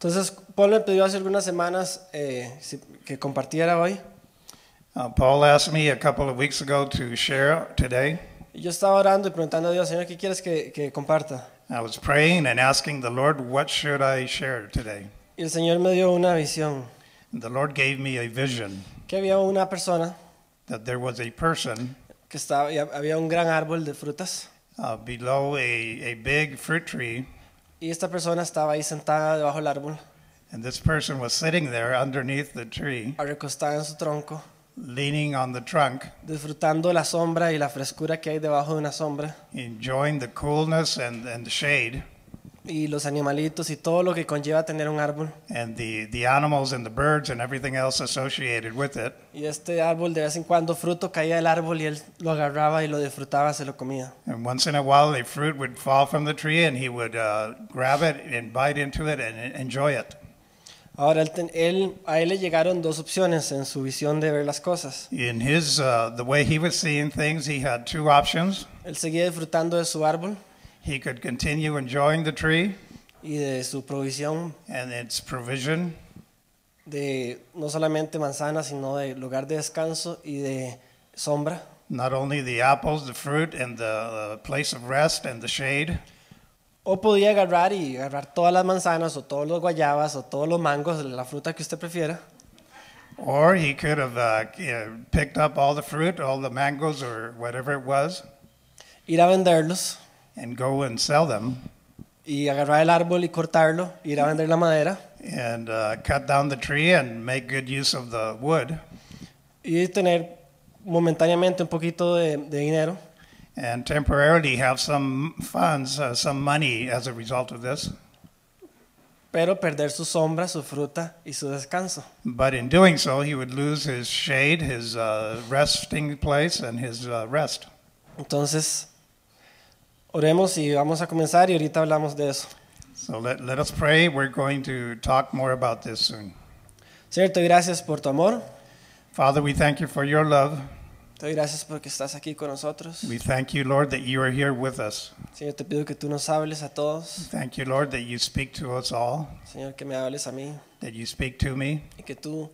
Entonces, Paul me pidió hace algunas semanas eh, que compartiera hoy. Uh, Paul asked me a couple of weeks ago to share today. yo estaba orando y preguntando a Dios, Señor, ¿qué quieres que, que comparta? I was praying and asking the Lord, what should I share today? Y el Señor me dio una visión. The Lord gave me a vision. Que había una persona. That there was a person. Que estaba, había un gran árbol de frutas. Uh, below a, a big fruit tree. Y esta persona estaba ahí sentada debajo del árbol. And this person was sitting there underneath the tree. Recostada en su tronco. Leaning on the trunk. Disfrutando la sombra y la frescura que hay debajo de una sombra. Enjoying the coolness and, and the shade y los animalitos y todo lo que conlleva tener un árbol. And the, the animals and the birds and everything else associated with it. Y este árbol de vez en cuando fruto caía del árbol y él lo agarraba y lo disfrutaba, se lo comía. And once in a while the fruit would fall from the tree and he would uh, grab it and bite into it and enjoy it. Ahora él, a él le llegaron dos opciones en su visión de ver las cosas. In his uh, the way he was seeing things, he had two options. Él seguía disfrutando de su árbol. He could continue enjoying the tree. Y de su provisión. And its provision. De no solamente manzanas, sino de lugar de descanso y de sombra. Not only the apples, the fruit, and the place of rest and the shade. O podía agarrar y agarrar todas las manzanas o todos los guayabas o todos los mangos, la fruta que usted prefiera. Or he could have uh, uh picked up all the fruit, all the mangoes or whatever it was. Ir a venderlos and go and sell them. Y agarrar el árbol y cortarlo, ir a vender la madera. And uh, cut down the tree and make good use of the wood. Y tener momentáneamente un poquito de, de dinero. And temporarily have some funds, uh, some money as a result of this. pero perder su sombra, su fruta y su descanso. But in doing so, he would lose his shade, his uh, resting place, and his uh, rest. Entonces, Oremos y vamos a comenzar y ahorita hablamos de eso. So let, let us pray. We're going to talk more about this soon. Cierto, gracias por tu amor. Father, we thank you for your love. Te doy gracias porque estás aquí con nosotros. We thank you, Lord, that you are here with us. Señor, te pido que tú nos hables a todos. Thank you, Lord, that you speak to us all. Señor, que me hables a mí. That you speak to me. Y que tú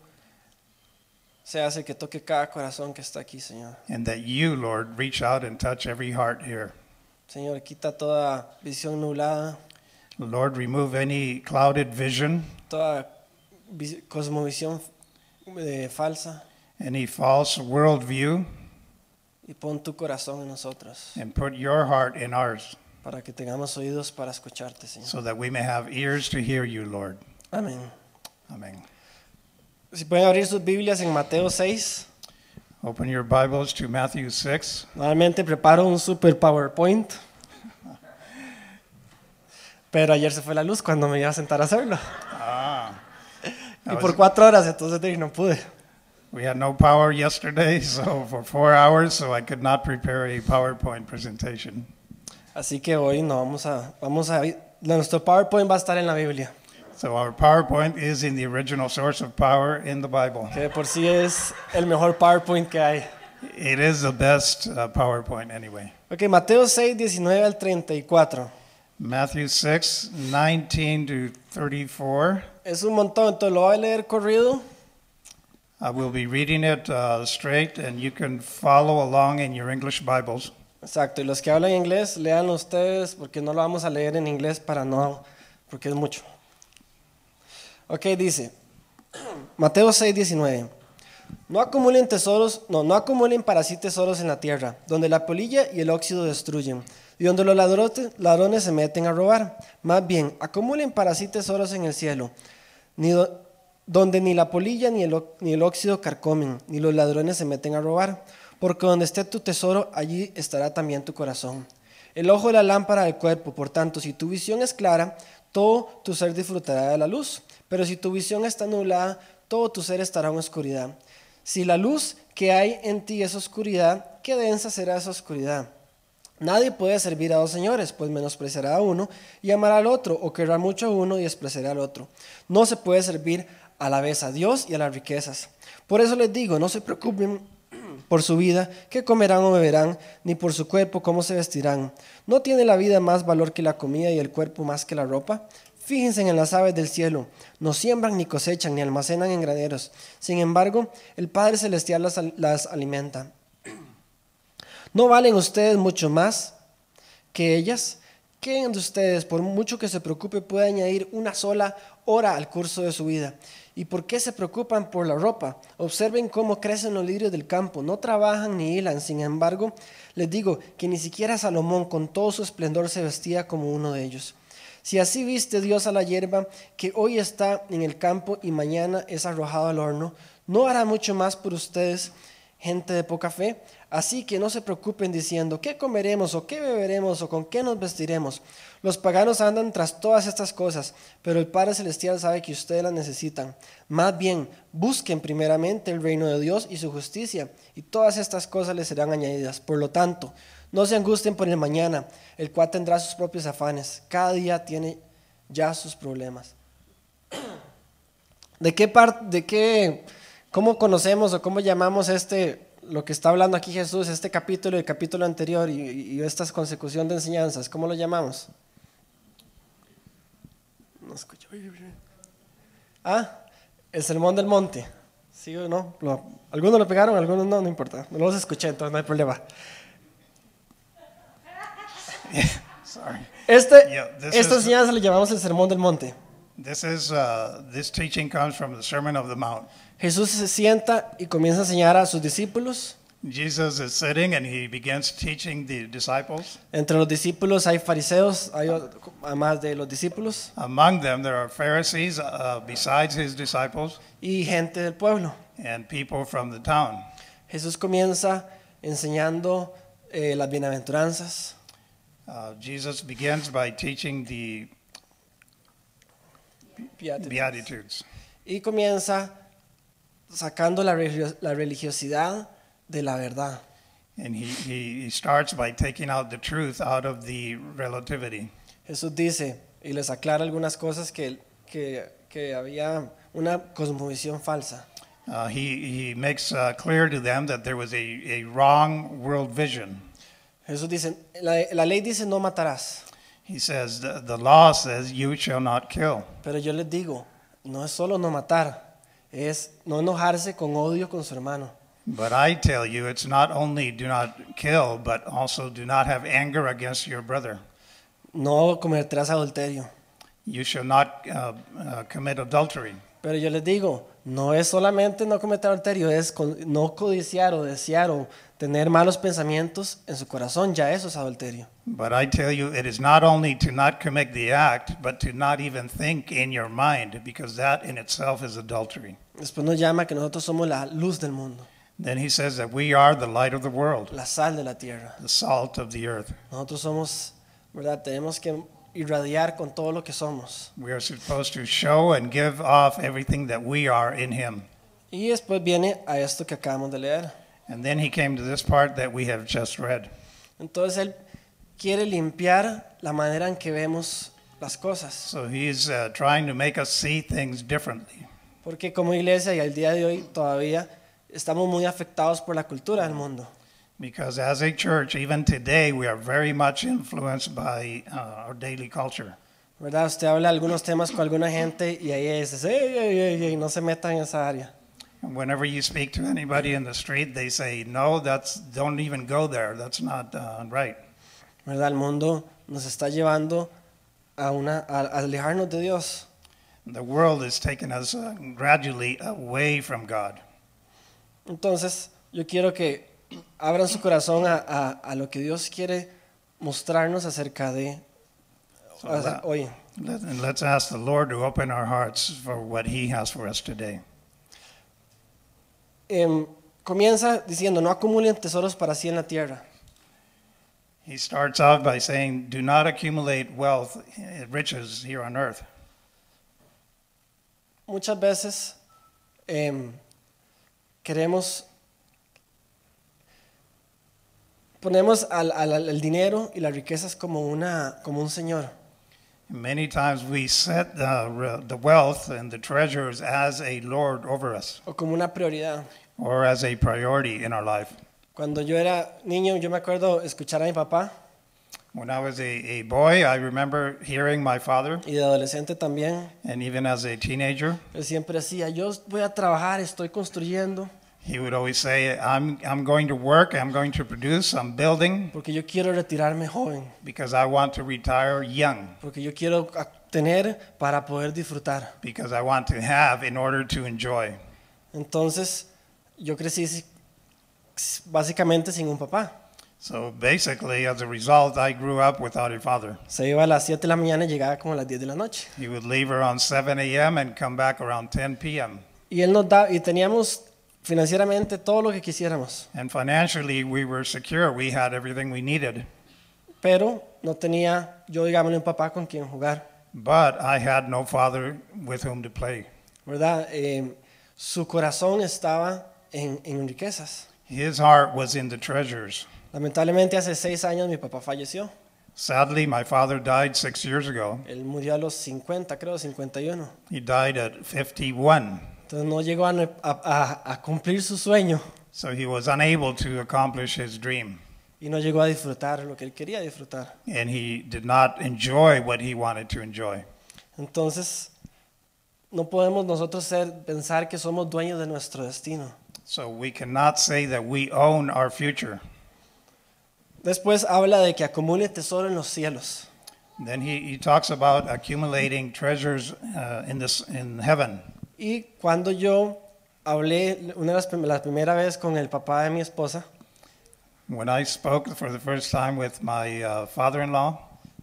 seas el que toque cada corazón que está aquí, Señor. And that you, Lord, reach out and touch every heart here. Señor, quita toda visión nublada. Lord, remove any clouded vision. Toda cosmovisión eh, falsa. Any false worldview. Y pon tu corazón en nosotros. And put your heart in ours. Para que tengamos oídos para escucharte, Señor. So that we may have ears to hear you, Lord. Amén. Amén. Si pueden abrir sus Biblias en Mateo 6. Open your Bibles to Matthew 6. Normalmente preparo un super PowerPoint, pero ayer se fue la luz cuando me iba a sentar a hacerlo. Ah, y por cuatro horas, entonces dije, no pude. We had no power yesterday, so for four hours, so I could not prepare a PowerPoint presentation. Así que hoy no vamos a, vamos a, nuestro PowerPoint va a estar en la Biblia. So our PowerPoint is in the original source of power in the Bible. Que por sí es el mejor PowerPoint que hay. It is the best uh, PowerPoint anyway. Okay, Mateo 6, 19 al 34. Matthew 6, 19 to 34. Es un montón, entonces lo voy a leer corrido. I will be reading it uh, straight and you can follow along in your English Bibles. Exacto, y los que hablan inglés, lean ustedes porque no lo vamos a leer en inglés para no, porque es mucho. Ok, dice Mateo 6, 19. No acumulen tesoros, no, no acumulen para sí tesoros en la tierra, donde la polilla y el óxido destruyen, y donde los ladrones, ladrones se meten a robar. Más bien, acumulen para sí tesoros en el cielo, donde ni la polilla ni el, ni el óxido carcomen, ni los ladrones se meten a robar, porque donde esté tu tesoro, allí estará también tu corazón. El ojo es la lámpara del cuerpo, por tanto, si tu visión es clara, todo tu ser disfrutará de la luz. Pero si tu visión está nublada, todo tu ser estará en oscuridad. Si la luz que hay en ti es oscuridad, qué densa será esa oscuridad. Nadie puede servir a dos señores, pues menospreciará a uno y amará al otro, o querrá mucho a uno y despreciará al otro. No se puede servir a la vez a Dios y a las riquezas. Por eso les digo, no se preocupen por su vida, qué comerán o beberán, ni por su cuerpo, cómo se vestirán. ¿No tiene la vida más valor que la comida y el cuerpo más que la ropa? Fíjense en las aves del cielo, no siembran ni cosechan ni almacenan en graneros. Sin embargo, el Padre Celestial las, alimenta. ¿No valen ustedes mucho más que ellas? ¿Quién de ustedes, por mucho que se preocupe, puede añadir una sola hora al curso de su vida? ¿Y por qué se preocupan por la ropa? Observen cómo crecen los lirios del campo, no trabajan ni hilan. Sin embargo, les digo que ni siquiera Salomón con todo su esplendor se vestía como uno de ellos. Si así viste Dios a la hierba que hoy está en el campo y mañana es arrojado al horno, ¿no hará mucho más por ustedes, gente de poca fe? Así que no se preocupen diciendo, ¿qué comeremos o qué beberemos o con qué nos vestiremos? Los paganos andan tras todas estas cosas, pero el Padre Celestial sabe que ustedes las necesitan. Más bien, busquen primeramente el reino de Dios y su justicia, y todas estas cosas les serán añadidas. Por lo tanto, no se angustien por el mañana, el cual tendrá sus propios afanes. Cada día tiene ya sus problemas. ¿De qué parte, de qué, cómo conocemos o cómo llamamos este, lo que está hablando aquí Jesús, este capítulo y el capítulo anterior y, estas esta consecución de enseñanzas? ¿Cómo lo llamamos? No escucho. Ah, el sermón del monte. ¿Sí o no? algunos lo pegaron, algunos no, no importa. No los escuché, entonces no hay problema. Este, yeah, esta enseñanza le llamamos el Sermón del Monte. This is, uh, this teaching comes from the Sermon of the Mount. Jesús se sienta y comienza a enseñar a sus discípulos. Jesus is sitting and he begins teaching the disciples. Entre los discípulos hay fariseos, hay además de los discípulos. Among them there are Pharisees uh, besides his disciples. Y gente del pueblo. And people from the town. Jesús comienza enseñando eh, las bienaventuranzas. Uh, Jesus begins by teaching the Beatitudes. Beatitudes. Y comienza sacando la, la religiosidad de la verdad. And he, he, he starts by taking out the truth out of the relativity. Jesús dice y les aclara algunas cosas que, que, que había una cosmovisión falsa. Uh, he, he makes uh, clear to them that there was a, a wrong world vision. Jesús dice, la, la ley dice no matarás. He says the, the law says you shall not kill. Pero yo les digo, no es solo no matar, es no enojarse con odio con su hermano. But I tell you it's not only do not kill but also do not have anger against your brother. No cometerás adulterio. You shall not uh, uh, commit adultery. Pero yo les digo, no es solamente no cometer adulterio, es no codiciar o desear o tener malos pensamientos en su corazón, ya eso es adulterio. I tell you, it is not only to not commit the act, but to not even think in your mind, because that in itself is adultery. Después nos llama que nosotros somos la luz del mundo. Then he says that we are the light of the world. La sal de la tierra. The salt of the earth. Nosotros somos, ¿verdad? Tenemos que irradiar con todo lo que somos. We are to show and give off everything that we are in him. Y después viene a esto que acabamos de leer. And then he came to this part that we have just read. Entonces él quiere limpiar la manera en que vemos las cosas. Uh, trying to make us see things differently. Porque como iglesia y al día de hoy todavía estamos muy afectados por la cultura del mundo. because as a church, even today, we are very much influenced by uh, our daily culture. ¿Verdad? Usted habla algunos temas con alguna gente y ahí dices, ey, ey, ey, ey, no se en esa área. And whenever you speak to anybody in the street, they say, no, that's, don't even go there. That's not uh, right. ¿Verdad? El mundo nos está llevando a, una, a alejarnos de Dios. The world is taking us uh, gradually away from God. Entonces, yo quiero que abra su corazón a, a, a lo que Dios quiere mostrarnos acerca de hoy. let's ask the Lord to open our hearts for what He has for us today. Um, comienza diciendo, no acumulen tesoros para sí en la tierra. He starts out by saying, do not accumulate wealth, riches here on earth. Muchas veces um, queremos ponemos al, dinero y las riquezas como, una, como un señor. O como una prioridad. Cuando yo era niño, yo me acuerdo escuchar a mi papá. Y de adolescente también. And Él siempre decía, yo voy a trabajar, estoy construyendo. He would always say, I'm, I'm going to work, I'm going to produce, I'm building. Porque yo quiero retirarme joven. Because I want to retire young. Porque yo quiero tener para poder disfrutar. Because I want to have in order to enjoy. Entonces, yo crecí básicamente sin un papá. So basically, as a result, I grew up without a father. He would leave around 7 a.m. and come back around 10 p.m. Y él nos da, y teníamos financieramente todo lo que quisiéramos. And financially, we were secure. We had everything we needed. Pero no tenía, yo digámoslo un papá con quien jugar. But I had no father with whom to play. ¿Verdad? Eh, su corazón estaba en, en riquezas. His heart was in the treasures. Lamentablemente hace seis años mi papá falleció. Sadly, my father died six years ago. Él murió a los 50, creo, 51. He died at 51. Entonces no llegó a, a, a cumplir su sueño. So he was unable to accomplish his dream. Y no llegó a disfrutar lo que él quería disfrutar. And he did not enjoy what he wanted to enjoy. Entonces no podemos nosotros ser, pensar que somos dueños de nuestro destino. So we cannot say that we own our future. Después habla de que acumule tesoro en los cielos. Then he, he talks about accumulating treasures uh, in, this, in heaven. Y cuando yo hablé una de las prim la primera vez con el papá de mi esposa, When I spoke for the first time with my uh, father-in-law,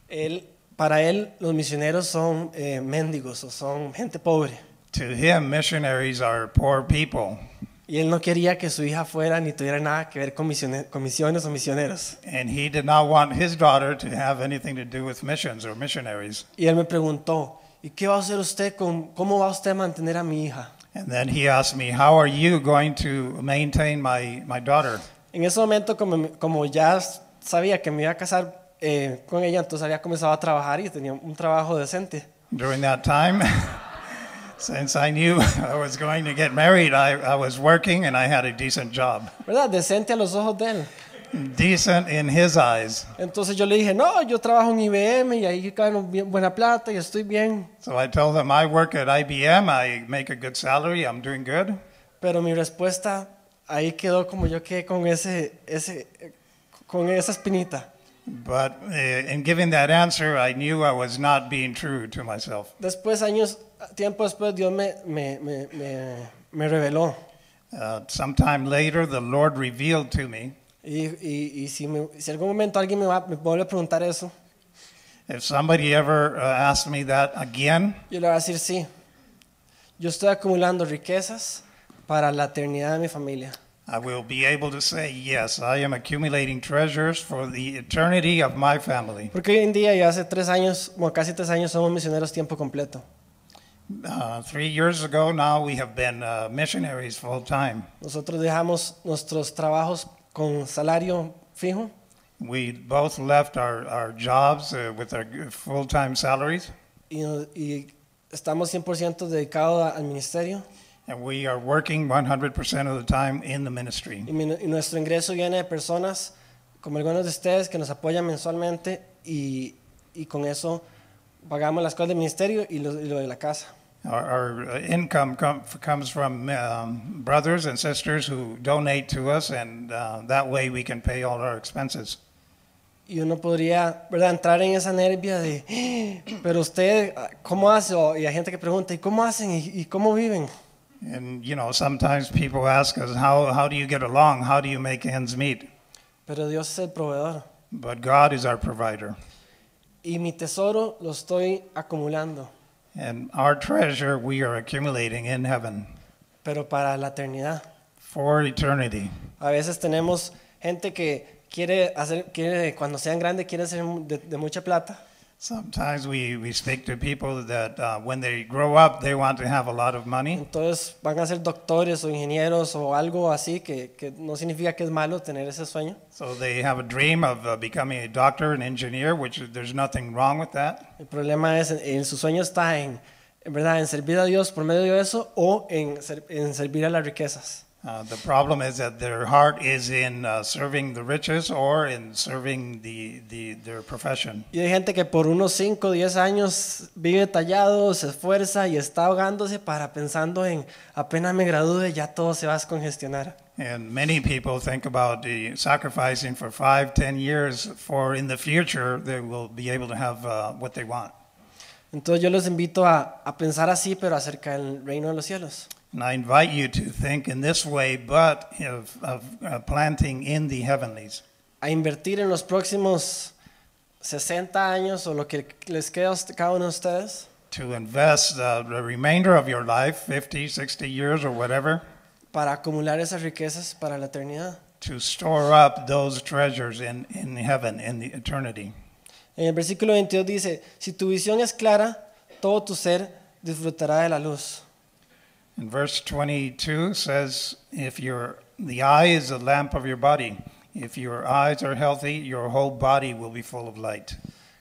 él, para él los misioneros son eh, mendigos o son gente pobre. To him, missionaries are poor people. Y él no quería que su hija fuera ni tuviera nada que ver con, misiones, con misiones o misioneros. And he did not want his daughter to have anything to do with missions or missionaries. Y él me preguntó, ¿Y qué va a hacer usted con cómo va usted a mantener a mi hija? me, "How you En ese momento como, ya sabía que me iba a casar eh, con ella, entonces había comenzado a trabajar y tenía un trabajo decente. ¿Verdad? Decente a los ojos de él. decent in his eyes. Entonces yo le dije, no, yo trabajo en IBM y ahí gano buena plata y estoy bien. So I told him I work at IBM, I make a good salary, I'm doing good. Pero mi respuesta ahí quedó como yo quedé con ese, ese, con esa espinita. But eh, in giving that answer, I knew I was not being true to myself. Después años, tiempo después, Dios me me me me, me reveló. Uh, sometime later, the Lord revealed to me. Y, y, y si, me, si algún momento alguien me, va, me vuelve a preguntar eso, somebody ever uh, me that again, yo le voy a decir sí. Yo estoy acumulando riquezas para la eternidad de mi familia. I will be able to say yes. I am accumulating treasures for the eternity of my family. Porque hoy en día, ya hace tres años, bueno, casi tres años, somos misioneros tiempo completo. Uh, three years ago, now we have been uh, missionaries full time. Nosotros dejamos nuestros trabajos con salario fijo. We both left our, our jobs uh, with our full-time salaries. Y, estamos 100% dedicados al ministerio. And we are working of the time in the ministry. Y, nuestro ingreso viene de personas como algunos de ustedes que nos apoyan mensualmente y, y con eso pagamos las cosas del ministerio y y lo de la casa. Our, our income com- comes from um, brothers and sisters who donate to us, and uh, that way we can pay all our expenses. y uno podría ¿verdad? entrar en esa nervia de, pero usted, ¿cómo hace? O, y hay gente que pregunta, ¿y cómo hacen? ¿Y, y cómo viven? And you know, sometimes people ask us, how, how do you get along? How do you make ends meet? Pero Dios es el proveedor. But God is our provider. Y mi tesoro lo estoy acumulando. And our treasure we are accumulating in heaven. Pero para la eternidad. For eternity. A veces tenemos gente que quiere hacer, quiere, cuando sean grandes, quiere ser de mucha plata. Sometimes we, we speak to people that uh, when they grow up, they want to have a lot of money. Entonces van a ser doctores o ingenieros o algo así que, que no significa que es malo tener ese sueño. So they have a dream of uh, becoming a doctor, an engineer, which there's nothing wrong with that. El problema es en su sueño está en, en verdad en servir a Dios por medio de eso o en, en servir a las riquezas. Uh, the problem is that their heart is in uh, serving the riches or in serving the, the, their profession. Y hay gente que por unos 5 10 años vive tallado, se esfuerza y está ahogándose para pensando en apenas me gradúe ya todo se va a congestionar. And many people think about the sacrificing for 5, 10 years for in the future they will be able to have uh, what they want. Entonces yo los invito a, a pensar así pero acerca del reino de los cielos. And I invite you to think in this way, but of, of uh, planting in the heavenlies. A invertir en los próximos 60 años o lo que les queda cada uno de ustedes. To invest uh, the remainder of your life, 50, 60 years or whatever. Para acumular esas riquezas para la eternidad. To store up those treasures in, in heaven, in the eternity. En el versículo 22 dice, si tu visión es clara, todo tu ser disfrutará de la luz. And verse 22 says, If your the eye is the lamp of your body, if your eyes are healthy, your whole body will be full of light.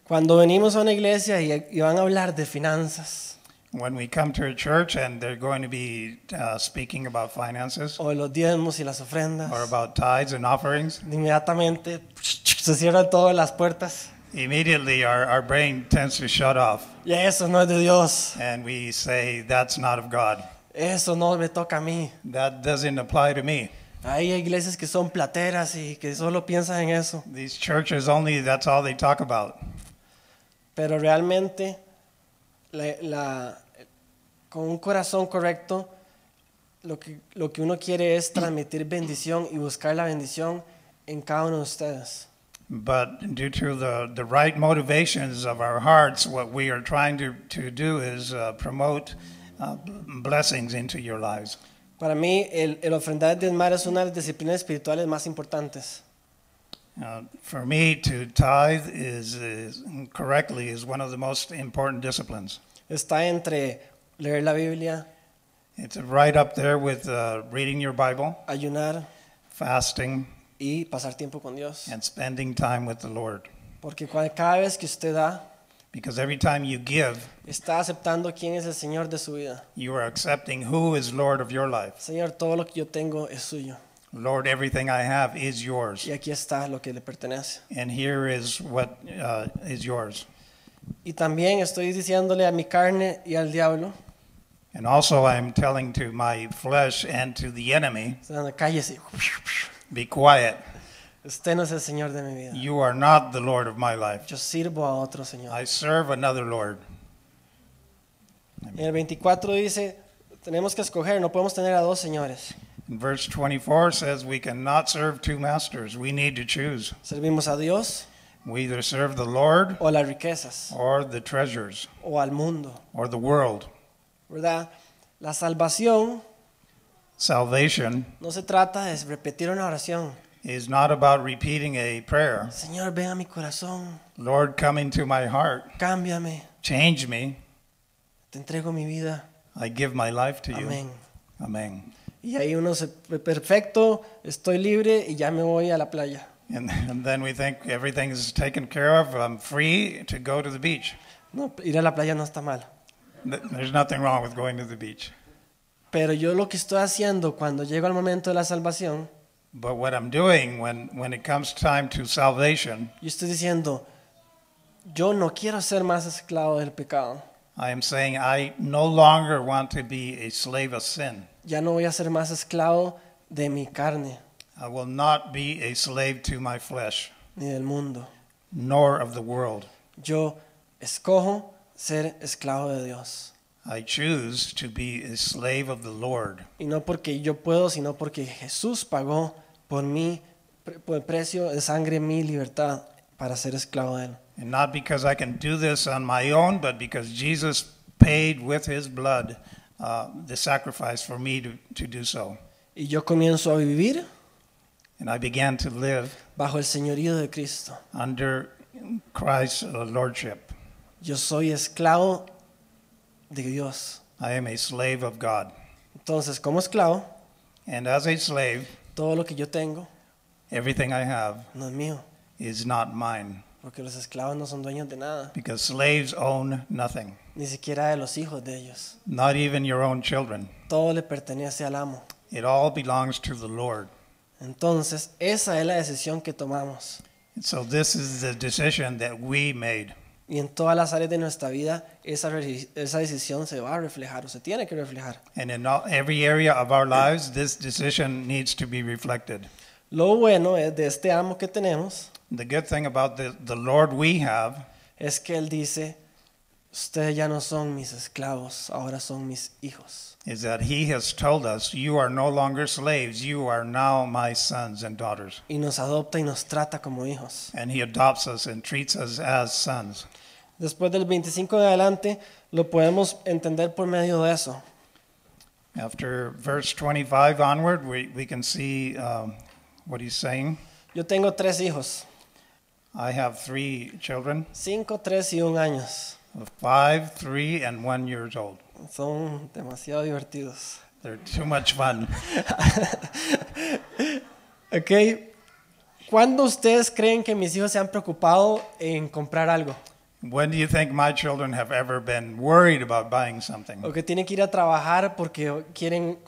Cuando venimos a una iglesia y, y van a hablar de finanzas, When we come to a church and they're going to be uh, speaking about finances o de los diezmos y las ofrendas, or about tithes and offerings, inmediatamente se cierran todas las puertas. immediately our, our brain tends to shut off. Y eso no es de Dios. And we say, that's not of God. Eso no me toca a mí. That doesn't apply to me. hay iglesias que son plateras y que solo piensan en eso. These churches only, that's all they talk about. Pero realmente, la, la, con un corazón correcto, lo que, lo que uno quiere es transmitir bendición y buscar la bendición en cada uno de ustedes. But due to the, the right motivations of our hearts, what we are trying to, to do is uh, promote uh, blessings into your lives. Para mí, el, el ofrendar de mar es una de las disciplinas espirituales más importantes. Uh, for me, to tithe correctly is one of the most important disciplines. Está entre leer la Biblia. It's right up there with uh, reading your Bible. Ayunar. Fasting. Y pasar tiempo con Dios. And spending time with the Lord. Porque cada vez que usted da Because every time you give, está aceptando quién es el señor de su vida. You are accepting who is Lord of your life. Señor, todo lo que yo tengo es suyo. Lord, everything I have is yours. Y aquí está lo que le pertenece. And here is what uh, is yours. Y también estoy diciéndole a mi carne y al diablo. And also I'm telling to my flesh and to the enemy. Cállese. Be quiet. Usted no es el Señor de mi vida. You are not the Lord of my life. Yo sirvo a otro Señor. I serve another Lord. En el 24 dice, tenemos que escoger, no podemos tener a dos señores. Verse 24 says we cannot serve two masters. We need to choose. Servimos a Dios o las riquezas or the treasures o al mundo, or the world. ¿verdad? La salvación Salvation no se trata de repetir una oración. is not about repeating a prayer. Señor, ven a mi corazón. Lord, come into my heart. Cámbiame. Change me. Te entrego mi vida. I give my life to Amén. you. Amén. Y ahí uno se perfecto, estoy libre y ya me voy a la playa. And, and then we think everything is taken care of. I'm free to go to the beach. No, ir a la playa no está mal. There's nothing wrong with going to the beach. Pero yo lo que estoy haciendo cuando llego al momento de la salvación but what I'm doing when, when it comes time to salvation, yo estoy diciendo, yo no quiero ser más esclavo del pecado. I am saying I no longer want to be a slave of sin. Ya no voy a ser más esclavo de mi carne. I will not be a slave to my flesh. Ni del mundo. Nor of the world. Yo escojo ser esclavo de Dios. I choose to be a slave of the Lord. Y no porque yo puedo, sino porque Jesús pagó por mí por el precio de sangre mi libertad para ser esclavo de él. And not because I can do this on my own, but because Jesus paid with his blood uh, the sacrifice for me to, to do so. Y yo comienzo a vivir and I began to live bajo el señorío de Cristo. Under Christ's uh, lordship. Yo soy esclavo de Dios. I am a slave of God. Entonces, como esclavo, and as a slave, todo lo que yo tengo, everything I have, no es mío, is not mine. Porque los esclavos no son dueños de nada. Because slaves own nothing. Ni siquiera de los hijos de ellos. Not even your own children. Todo le pertenece al amo. It all belongs to the Lord. Entonces, esa es la decisión que tomamos. So this is the decision that we made. y en todas las áreas de nuestra vida esa, esa decisión se va a reflejar o se tiene que reflejar. in every area of our lives, this decision needs to be Lo bueno es de este amo que tenemos. The good thing about the, the Lord we have es que él dice, ustedes ya no son mis esclavos, ahora son mis hijos. Is that he has told us, you are no longer slaves, you are now my sons and daughters. Y nos adopta y nos trata como hijos. And he adopts us and treats us as sons después del 25 en adelante, lo podemos entender por medio de eso. After verse 25 onward, we, we can see um, what he's saying. Yo tengo tres hijos. I have three children. Cinco, tres y un años. Five, three, and one years old. Son demasiado divertidos. They're too much fun. okay. ¿Cuándo ustedes creen que mis hijos se han preocupado en comprar algo? When do you think my children have ever been worried about buying something? O que tienen que ir a trabajar porque quieren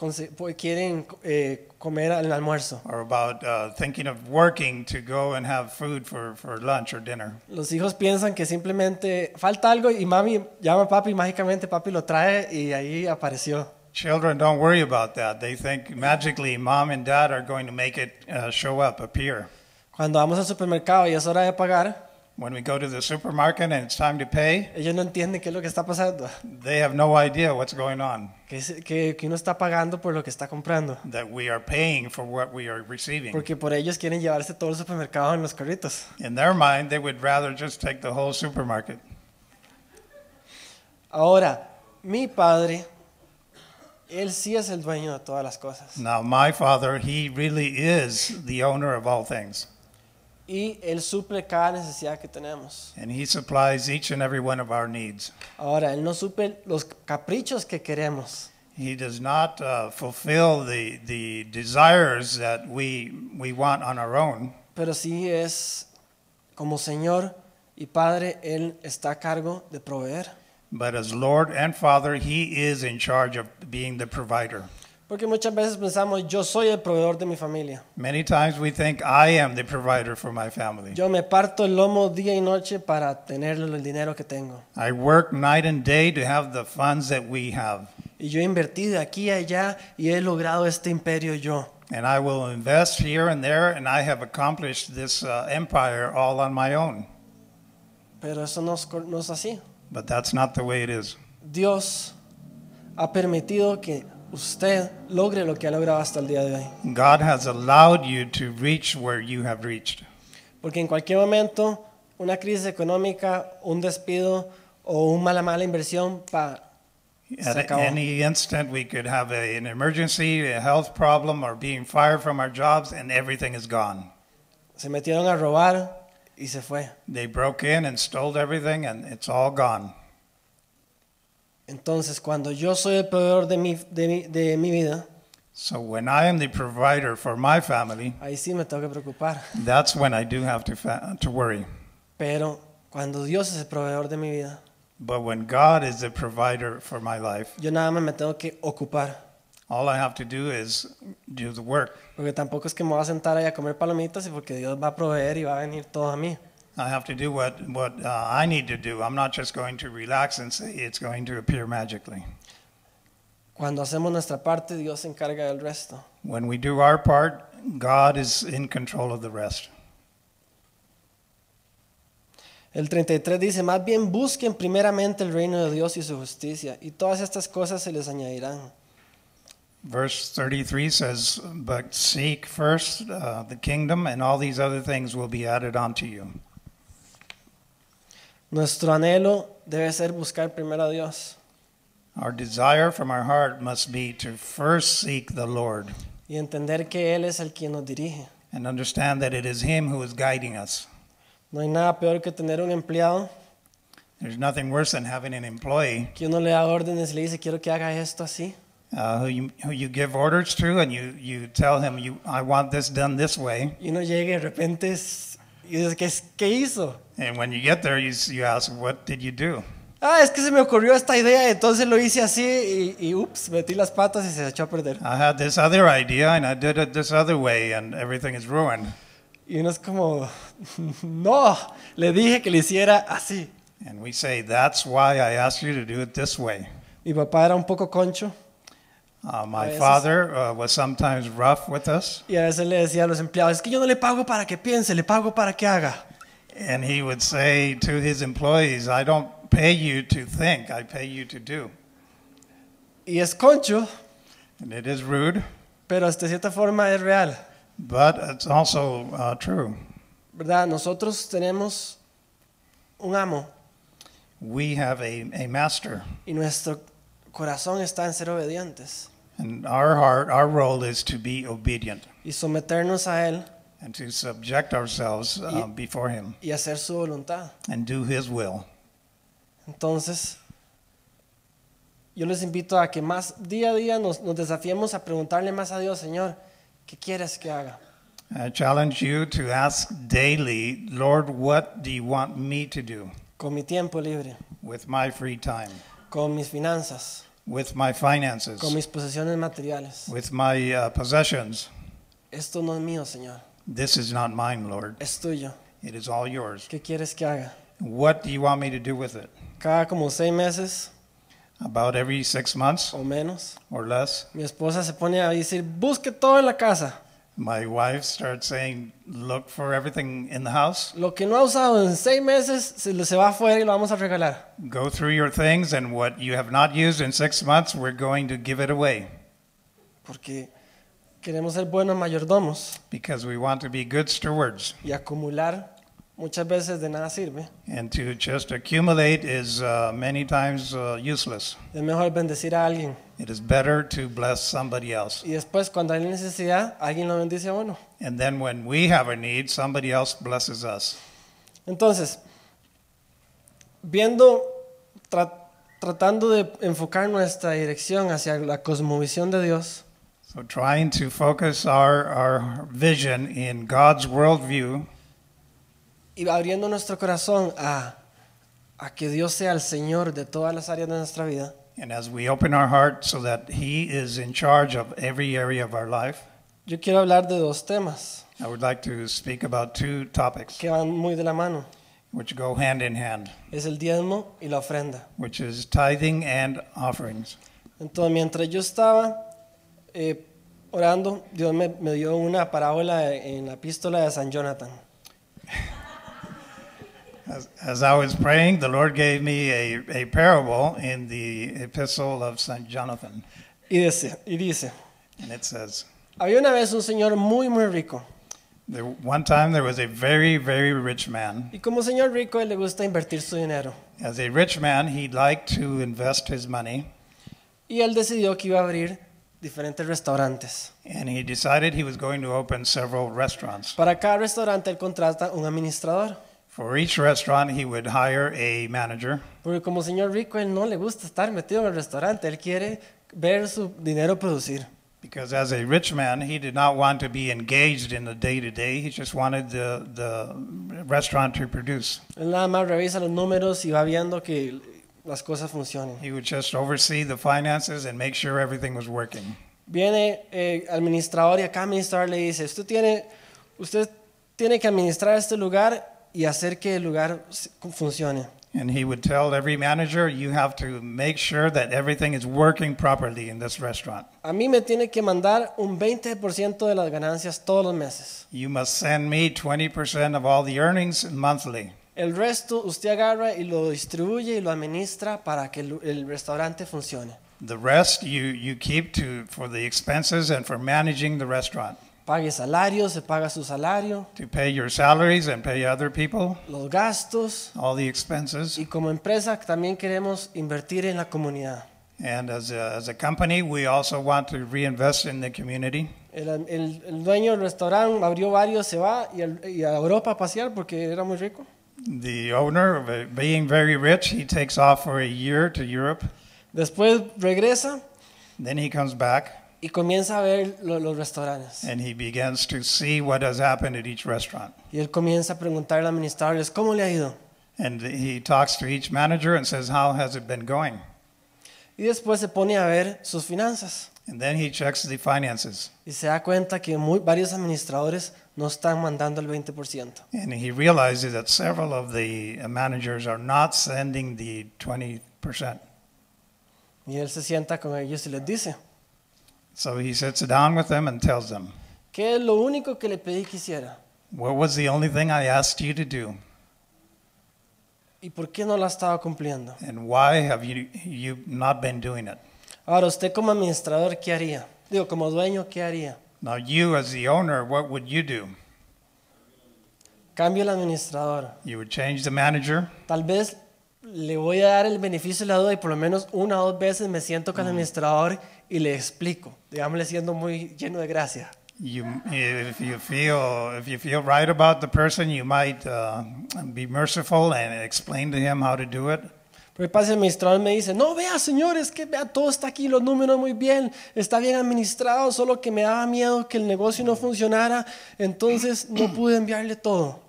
quieren eh, comer el almuerzo. Or about uh, thinking of working to go and have food for, for lunch or dinner. Los hijos piensan que simplemente falta algo y mami llama a papi y mágicamente papi lo trae y ahí apareció. Children don't worry about that. They think magically mom and dad are going to make it uh, show up, appear. Cuando vamos al supermercado y es hora de pagar. When we go to the supermarket and it's time to pay, ellos no entienden qué es lo que está pasando. They have no idea what's going on. Que, que, que uno está pagando por lo que está comprando. That we are paying for what we are receiving. Porque por ellos quieren llevarse todo el supermercado en los carritos. In their mind, they would rather just take the whole supermarket. Ahora, mi padre, él sí es el dueño de todas las cosas. Now my father, he really is the owner of all things. y él suple cada necesidad que tenemos. And he supplies each and every one of our needs. Ahora él no suple los caprichos que queremos. He does not uh, fulfill the the desires that we we want on our own. Pero sí es como Señor y Padre él está a cargo de proveer. But as Lord and Father, he is in charge of being the provider. Porque muchas veces pensamos, yo soy el proveedor de mi familia. Many times we think I am the provider for my family. Yo me parto el lomo día y noche para tener el dinero que tengo. I work night and day to have the funds that we have. Y yo he invertido aquí y allá y he logrado este imperio yo. And I will invest here and there and I have accomplished this uh, empire all on my own. Pero eso no es, no es así. But that's not the way it is. Dios ha permitido que usted logre lo que ha logrado hasta el día de hoy. God has allowed you to reach where you have reached. Porque en cualquier momento una crisis económica, un despido o una mala mala inversión pa, se At any instant, we could have a, an emergency, a health problem, or being fired from our jobs, and everything is gone. Se metieron a robar y se fue. They broke in and stole everything, and it's all gone. Entonces, cuando yo soy el proveedor de mi, de de mi vida, so when the provider for my family, ahí sí me tengo que preocupar. That's when I do have to, to worry. Pero cuando Dios es el proveedor de mi vida, But when God is the provider for my life, yo nada más me tengo que ocupar. All I have to do is do the work. Porque tampoco es que me voy a sentar ahí a comer palomitas y porque Dios va a proveer y va a venir todo a mí. I have to do what, what uh, I need to do. I'm not just going to relax and say it's going to appear magically. Cuando hacemos nuestra parte, Dios se encarga del resto. When we do our part, God is in control of the rest. El 33 dice, más bien busquen primeramente el reino de Dios y su justicia, y todas estas cosas se les añadirán. Verse 33 says, But seek first uh, the kingdom, and all these other things will be added unto you. Nuestro anhelo debe ser buscar primero a Dios. Our desire from our heart must be to first seek the Lord Y entender que Él es el quien nos dirige. and understand that it is Him who is guiding us. No hay nada peor que tener un empleado There's nothing worse than having an employee que uno le da órdenes y le dice, quiero que haga esto así. uh, who, you, who you give orders to and you, you tell him, you, I want this done this way. Y uno llega y de repente es- y dices, ¿qué, qué hizo? And when you get there, you, you ask, what did you do? Ah, es que se me ocurrió esta idea, entonces lo hice así y, y ups, metí las patas y se echó a perder. I had this other idea and I did it this other way and everything is ruined. Y uno es como, no, le dije que le hiciera así. And we say, that's why I asked you to do it this way. Mi papá era un poco concho. Uh, my father uh, was sometimes rough with us. Y a veces le decía a los empleados, es que yo no le pago para que piense, le pago para que haga. And he would say to his employees, I don't pay you to think, I pay you to do. Y es concho. And it is rude. Pero de cierta forma es real. But it's also uh, true. ¿Verdad? Nosotros tenemos un amo. We have a, a master. Y nuestro corazón está en ser obedientes. And our heart, our role is to be obedient. Y someternos a él. And to subject ourselves uh, y, before him. Y hacer su voluntad. And do his will. Entonces, yo les invito a que más día a día nos, nos desafiemos a preguntarle más a Dios, Señor, ¿qué quieres que haga? I challenge you to ask daily, Lord, what do you want me to do? Con mi tiempo libre. With my free time. Con mis finanzas. with my finances, con mis posesiones materiales. with my uh, possessions. Esto no es mío, Señor. This is not mine, Lord. Es tuyo. It is all yours. ¿Qué quieres que haga? What do you want me to do with it? Cada como seis meses About every six months o menos, or less, mi esposa se pone a decir, busque todo en la casa. My wife starts saying, look for everything in the house. Lo que no ha usado en seis meses se, se va afuera y lo vamos a regalar. Go through your things, and what you have not used in six months, we're going to give it away Porque queremos ser buenos mayordomos because we want to be good stewards. y acumular muchas veces de nada sirve. And to just accumulate is uh, many times uh, useless. Es mejor bendecir a alguien. better Y después cuando hay necesidad, alguien lo bendice a uno. then when we have a need, somebody else blesses us. Entonces, viendo tratando de enfocar nuestra dirección hacia la cosmovisión de Dios. So trying to focus our our vision in God's worldview. Y abriendo nuestro corazón a a que Dios sea el Señor de todas las áreas de nuestra vida. And as we open our heart so that He is in charge of every area of our life. Yo quiero hablar de dos temas. I would like to speak about two topics. Que van muy de la mano. Which go hand in hand. Es el diezmo y la ofrenda. Which is tithing and offerings. Entonces, mientras yo estaba eh, orando, Dios me, me, dio una parábola en la epístola de San Jonathan. As, as, I was praying, the Lord gave me a, a parable in the epistle of St. Jonathan. Y dice, y dice, and it says, había una vez un señor muy, muy rico. There, one time there was a very, very rich man. Y como señor rico, él le gusta invertir su dinero. As a rich man, he liked to invest his money. Y él decidió que iba a abrir diferentes restaurantes. And he decided he was going to open several restaurants. Para cada restaurante él contrata un administrador. For each restaurant, he would hire a manager. Porque como señor rico, él no le gusta estar metido en el restaurante. Él quiere ver su dinero producir. Because as a rich man, he did not want to be engaged in the day to day. He just wanted the, the restaurant to produce. Él nada más revisa los números y va viendo que las cosas funcionen. He would just oversee the finances and make sure everything was working. Viene eh, administrador y acá administrador le dice, usted tiene, usted tiene que administrar este lugar y hacer que el lugar funcione. And he would tell every manager, you have to make sure that everything is working properly in this restaurant. A mí me tiene que mandar un 20% de las ganancias todos los meses. You must send me 20% of all the earnings monthly. El resto usted agarra y lo distribuye y lo administra para que el, restaurante funcione. The rest you, you keep to, for the expenses and for managing the restaurant pague salarios, se paga su salario. To pay your salaries and pay other people. Los gastos. All the expenses. Y como empresa también queremos invertir en la comunidad. And as a, as a company, we also want to reinvest in the community. El, el, el dueño del restaurante abrió varios, se va y, el, y a Europa a pasear porque era muy rico. The owner, being very rich, he takes off for a year to Europe. Después regresa. Then he comes back y comienza a ver lo, los restaurantes. And he begins to see what has happened at each restaurant. Y él comienza a preguntarle a administradores cómo le ha ido. And he talks to each manager and says how has it been going. Y después se pone a ver sus finanzas. And then he checks the finances. Y se da cuenta que muy, varios administradores no están mandando el 20%. And he realizes that several of the managers are not sending the 20%. Y él se sienta con ellos y les dice. So he sits down with them and tells them. ¿Qué es lo único que le pedí que hiciera? What was the only thing I asked you to do? ¿Y por qué no la estaba cumpliendo? And why have you, you not been doing it? Ahora usted como administrador qué haría? Digo como dueño qué haría? Now you as the owner, what would you do? Cambio el administrador. You would change the manager. Tal vez le voy a dar el beneficio de la duda y por lo menos una o dos veces me siento con el mm. administrador y le explico, digámosle siendo muy lleno de gracia. You, if Pero uh, el padre administrador me dice, no vea señores, que vea todo está aquí, los números muy bien, está bien administrado, solo que me daba miedo que el negocio no funcionara, entonces no pude enviarle todo.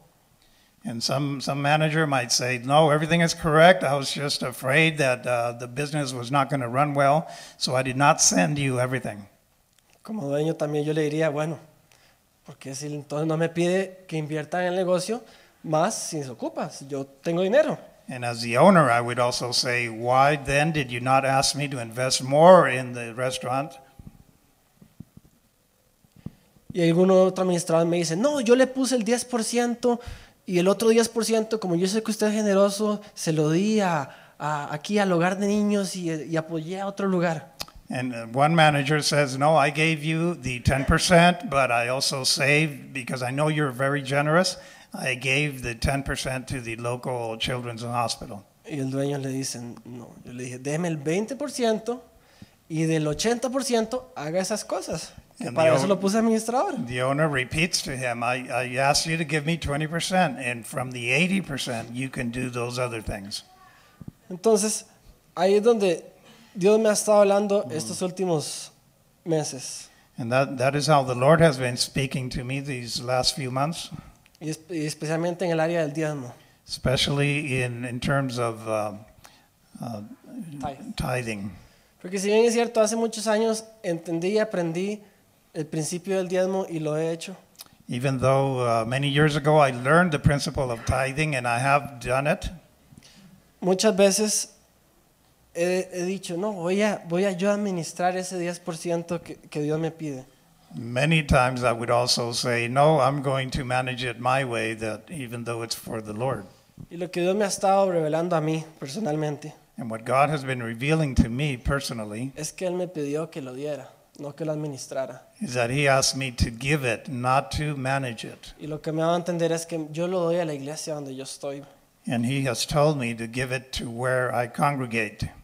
And some, some manager might say, no, everything is correct. I was just afraid that uh, the business was not going to run well, so I did not send you everything. Como dueño también yo le diría, bueno, porque si entonces no me pide que invierta en el negocio, más si se ocupa, si yo tengo dinero. And as the owner, I would also say, why then did you not ask me to invest more in the restaurant? Y alguno otro administrador me dice, no, yo le puse el 10% Y el otro 10%, como yo sé que usted es generoso, se lo di a, a aquí al hogar de niños y, y apoyé a otro lugar. And uh, one manager says, No, I gave you the 10%, but I also saved because I know you're very generous. I gave the 10% to the local children's hospital. Y el dueño le dice, No, yo le dije, déjeme el 20% y del 80% haga esas cosas para eso lo puse administrador. The owner repeats to him, I, I asked you to give me 20%, and from the 80%, you can do those other things. Entonces, ahí es donde Dios me ha estado hablando mm. estos últimos meses. And that, that is how the Lord has been speaking to me these last few months. Y, especialmente en el área del diezmo. Especially in, in terms of uh, uh, tithing. Porque si bien es cierto, hace muchos años entendí y aprendí el principio del diezmo y lo he hecho. Even though uh, many years ago I learned the principle of tithing and I have done it. Muchas veces he, he dicho, no, voy a, voy a yo administrar ese 10% que, que Dios me pide. Many times I would also say, no, I'm going to manage it my way, that even though it's for the Lord. Y lo que Dios me ha estado revelando a mí personalmente And what God has been revealing to me personally es que Él me pidió que lo diera no que lo administrara. Y lo que me va a entender es que yo lo doy a la iglesia donde yo estoy.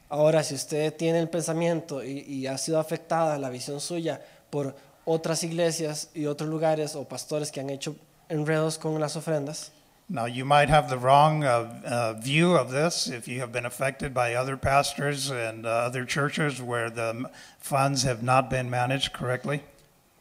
Ahora, si usted tiene el pensamiento y ha sido afectada la visión suya por otras iglesias y otros lugares o pastores que han hecho enredos con las ofrendas. Now, you might have the wrong uh, uh, view of this if you have been affected by other pastors and uh, other churches where the funds have not been managed correctly.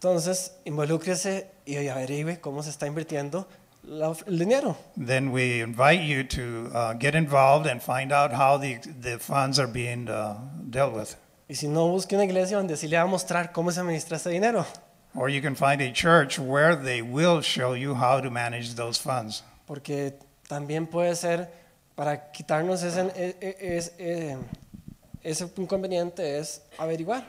Entonces, involúcrese y averigüe cómo se está invirtiendo la, el dinero. Then we invite you to uh, get involved and find out how the, the funds are being uh, dealt with. Y si no, busque una iglesia donde sí le va a mostrar cómo se administra ese dinero. Or you can find a church where they will show you how to manage those funds. porque también puede ser para quitarnos ese, e, e, ese, ese inconveniente es averiguar.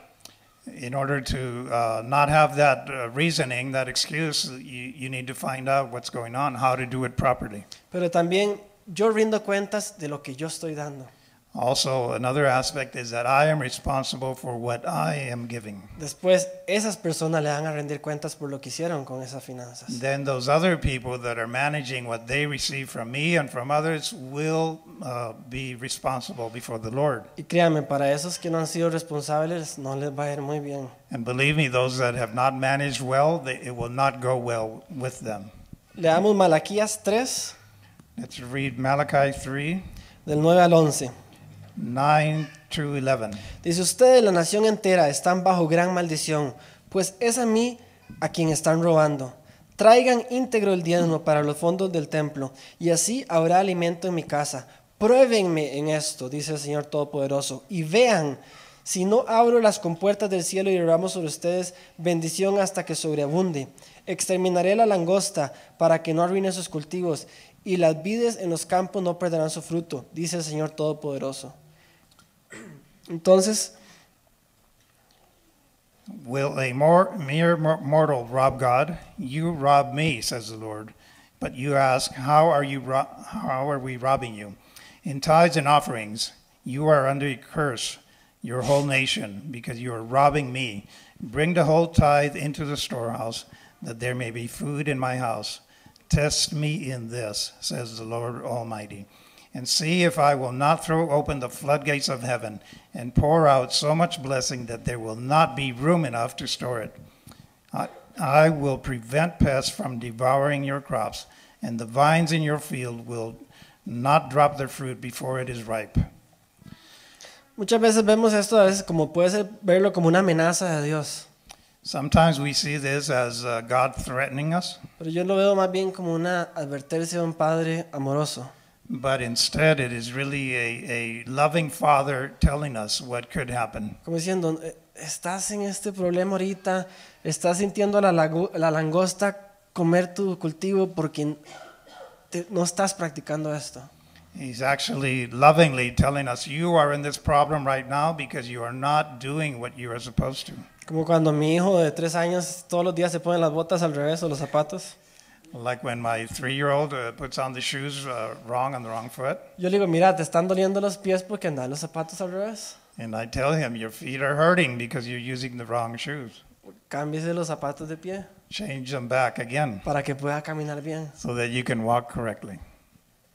in order to uh, not have that uh, reasoning, that excuse, you, you need to find out what's going on, how to do it properly. Pero también yo rindo cuentas de lo que yo estoy dando. Also, another aspect is that I am responsible for what I am giving. Después, esas personas le van a rendir cuentas por lo que hicieron con esas finanzas. Then those other people that are managing what they receive from me and from others will uh, be responsible before the Lord. Y para esos que no han sido responsables, no les va a ir muy bien. And believe me, those that have not managed well, they, it will not go well with them. Leamos Malaquías 3. Let's read Malachi 3. Del 9 al 11. 9 11. Dice ustedes, la nación entera están bajo gran maldición, pues es a mí a quien están robando. Traigan íntegro el diezmo para los fondos del templo, y así habrá alimento en mi casa. Pruébenme en esto, dice el Señor Todopoderoso, y vean si no abro las compuertas del cielo y derramo sobre ustedes bendición hasta que sobreabunde. Exterminaré la langosta para que no arruine sus cultivos, y las vides en los campos no perderán su fruto, dice el Señor Todopoderoso. Entonces, Will a more, mere mortal rob God? You rob me, says the Lord. But you ask, how are, you how are we robbing you? In tithes and offerings, you are under a curse, your whole nation, because you are robbing me. Bring the whole tithe into the storehouse, that there may be food in my house. Test me in this, says the Lord Almighty and see if I will not throw open the floodgates of heaven and pour out so much blessing that there will not be room enough to store it. I, I will prevent pests from devouring your crops, and the vines in your field will not drop their fruit before it is ripe. Muchas veces vemos esto a veces como puede ser verlo como una amenaza de Dios. Sometimes we see this as uh, God threatening us. Pero yo lo veo más bien como una advertencia de un padre amoroso but instead it is really a, a loving father telling us what could happen. Como diciendo, estás en este problema ahorita, estás sintiendo la, la langosta comer tu cultivo porque te, no estás practicando esto. He's actually lovingly telling us you are in this problem right now because you are not doing what you are supposed to. Como cuando mi hijo de tres años todos los días se pone las botas al revés o los zapatos. Like when my three-year-old uh, puts on the shoes uh, wrong on the wrong foot. Yo le digo, mira, te están doliendo los pies porque andas los zapatos al revés. And I tell him, your feet are hurting because you're using the wrong shoes. Cámbiese los zapatos de pie. Change them back again. Para que pueda caminar bien. So that you can walk correctly.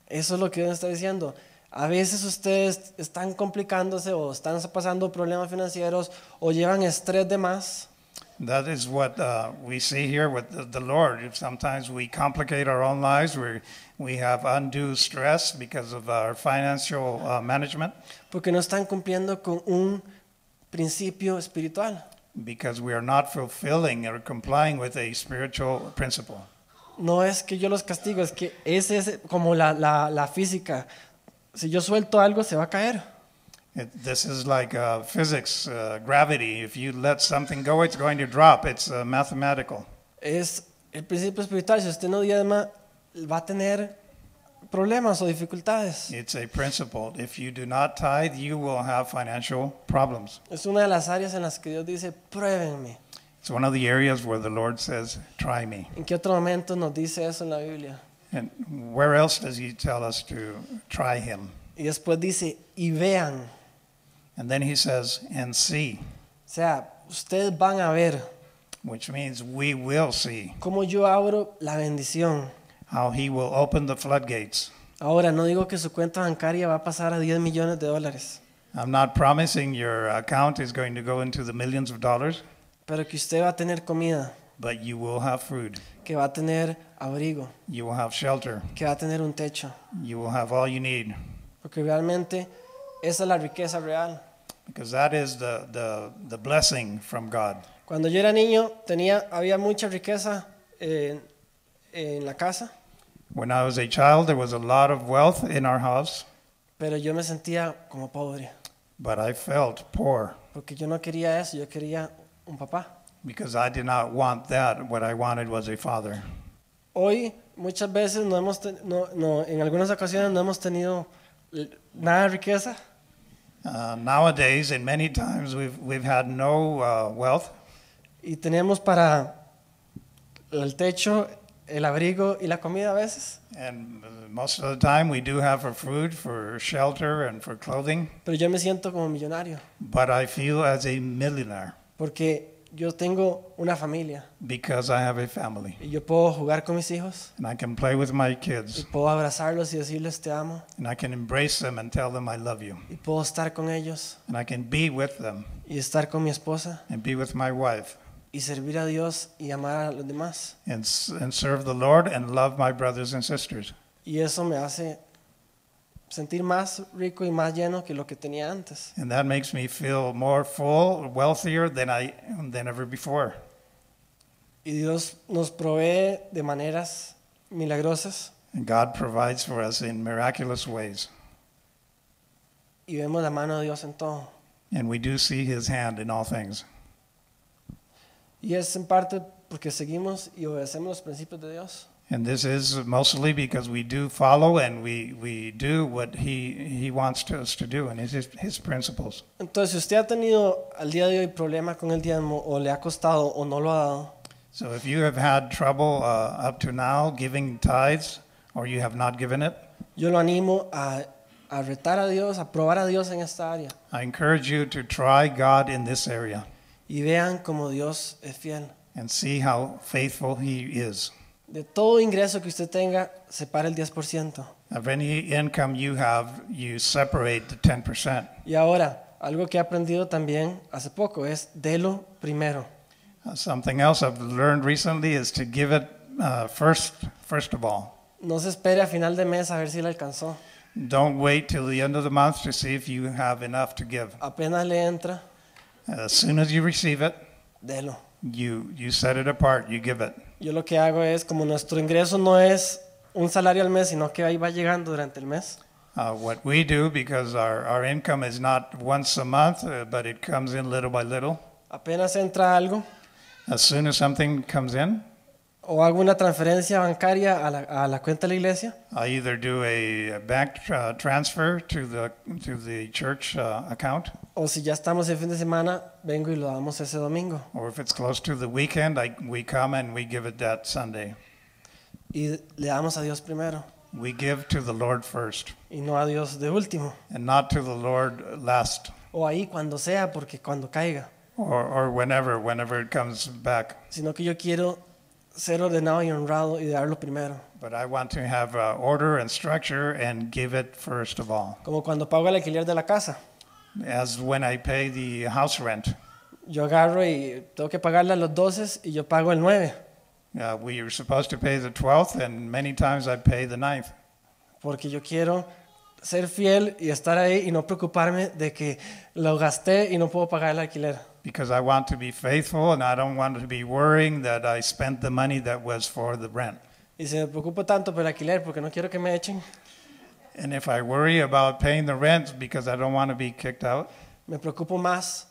Eso es lo que Dios está diciendo. A veces ustedes están complicándose o están pasando problemas financieros o llevan estrés de más. That is what uh, we see here with the, the Lord. If sometimes we complicate our own lives. We we have undue stress because of our financial uh, management. Porque no están cumpliendo con un principio espiritual. Because we are not fulfilling or complying with a spiritual principle. No es que yo los castigo, es que ese es como la, la, la física. Si yo suelto algo, se va a caer. It, this is like uh, physics, uh, gravity. If you let something go, it's going to drop. It's uh, mathematical. Es el principio espiritual. Si usted no diezma, va a tener problemas o dificultades. It's a principle. If you do not tithe, you will have financial problems. Es una de las áreas en las que Dios dice, pruébenme. It's one of the areas where the Lord says, try me. ¿En qué otro momento nos dice eso en la Biblia? And where else does he tell us to try him? Y después dice, y vean. And then he says, and see. O sea, ustedes van a ver. Which means we will see. Como yo abro la bendición. How he will open the floodgates. Ahora no digo que su cuenta bancaria va a pasar a 10 millones de dólares. I'm not promising your account is going to go into the millions of dollars. Pero que usted va a tener comida. But you will have food. Que va a tener abrigo. You will have shelter. Que va a tener un techo. You will have all you need. Porque realmente esa es la riqueza real. Because that is the, the, the blessing from God. Cuando yo era niño tenía había mucha riqueza en, eh, en la casa. When I was a child there was a lot of wealth in our house. Pero yo me sentía como pobre. But I felt poor. Porque yo no quería eso, yo quería un papá. Because I did not want that. What I wanted was a father. Hoy muchas veces no hemos no, no, en algunas ocasiones no hemos tenido nada de riqueza. Uh, nowadays, in many times, we've, we've had no uh, wealth. Y tenemos para el techo, el abrigo y la comida a veces. And uh, most of the time, we do have for food, for shelter, and for clothing. Pero yo me siento como millonario. But I feel as a millionaire. Porque yo tengo una familia. Because I have a family. Y yo puedo jugar con mis hijos. And I can play with my kids. Y puedo abrazarlos y decirles te amo. And I can embrace them and tell them I love you. Y puedo estar con ellos. And I can be with them. Y estar con mi esposa. And be with my wife. Y servir a Dios y amar a los demás. And, and serve the Lord and love my brothers and sisters. Y eso me hace sentir más rico y más lleno que lo que tenía antes. Y Dios nos provee de maneras milagrosas. Y vemos la mano de Dios en todo. Y es en parte porque seguimos y obedecemos los principios de Dios. And this is mostly because we do follow and we, we do what he, he wants to us to do and his, his principles. Entonces, ¿usted ha tenido al día de hoy problemas con el diezmo o le ha costado o no lo ha dado? So if you have had trouble uh, up to now giving tithes or you have not given it, yo lo animo a, a retar a Dios, a probar a Dios en esta área. I encourage you to try God in this area. Y vean cómo Dios es fiel. And see how faithful he is. De todo ingreso que usted tenga, separa el 10%. Of any income you have, you separate the 10%. Y ahora, algo que he aprendido también hace poco es délo primero. Uh, something else I've learned recently is to give it uh, first, first of all. No se espere a final de mes a ver si le alcanzó. Don't wait till the end of the month to see if you have enough to give. Apenas le entra. As soon as you receive it, délo. You you set it apart, you give it. yo lo que hago es, como nuestro ingreso no es un salario al mes, sino que ahí va llegando durante el mes. Uh, what we do, because our, our income is not once a month, uh, but it comes in little by little. Apenas entra algo. As soon as something comes in o hago una transferencia bancaria a la, a la cuenta de la iglesia. I either do a bank uh, transfer to the to the church uh, account, O si ya estamos el fin de semana, vengo y lo damos ese domingo. or if it's close to the weekend, I, we come and we give it that Sunday. Y le damos a Dios primero We give to the Lord first, y no a Dios de último. and not to the Lord last, O ahí cuando sea, porque cuando caiga. or, or whenever, whenever it comes back. Sino que yo quiero ser ordenado y honrado y darlo primero. But I want to have uh, order and structure and give it first of all. Como cuando pago el alquiler de la casa. As when I pay the house rent. Yo agarro y tengo que pagarle a los 12 y yo pago el 9. Uh, we are supposed to pay the 12th and many times I pay the 9th. Porque yo quiero ser fiel y estar ahí y no preocuparme de que lo gasté y no puedo pagar el alquiler. because I want to be faithful and I don't want to be worrying that I spent the money that was for the rent. Y se preocupo tanto por el alquiler porque no quiero que me echen. And if I worry about paying the rent because I don't want to be kicked out. Me preocupo más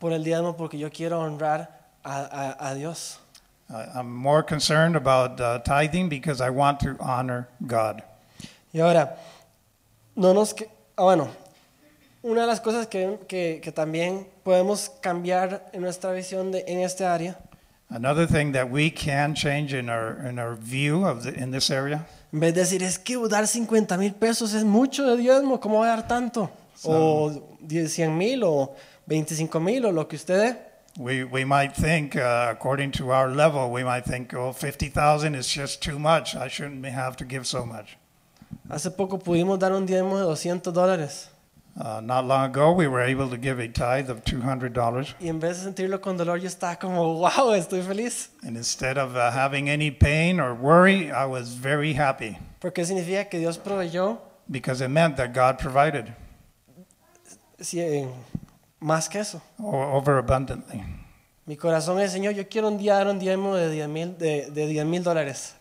por el diezmo porque yo quiero honrar a, a, a Dios. I'm more concerned about uh, tithing because I want to honor God. Y ahora, no nos, ah, bueno, una de las cosas que, que, también podemos cambiar en nuestra visión de, en este área, in en vez de decir, es que dar 50 mil pesos es mucho de diezmo, ¿cómo voy a dar tanto? o 100 mil o 25 mil o lo que usted dé. We, might think, uh, according to our level, we might think, 50,000 is just too much. I shouldn't have to give so much. Hace poco pudimos dar un diezmo de 200 dólares. Uh, not long ago, we were able to give a tithe of $200. Y en vez de sentirlo con dolor, yo estaba como, wow, estoy feliz. And instead of uh, having any pain or worry, I was very happy. Porque significa que Dios proveyó. Because it meant that God provided. Sí, eh, más que eso. O overabundantly. Mi corazón es, Señor, yo quiero un día dar un diezmo de 10 mil dólares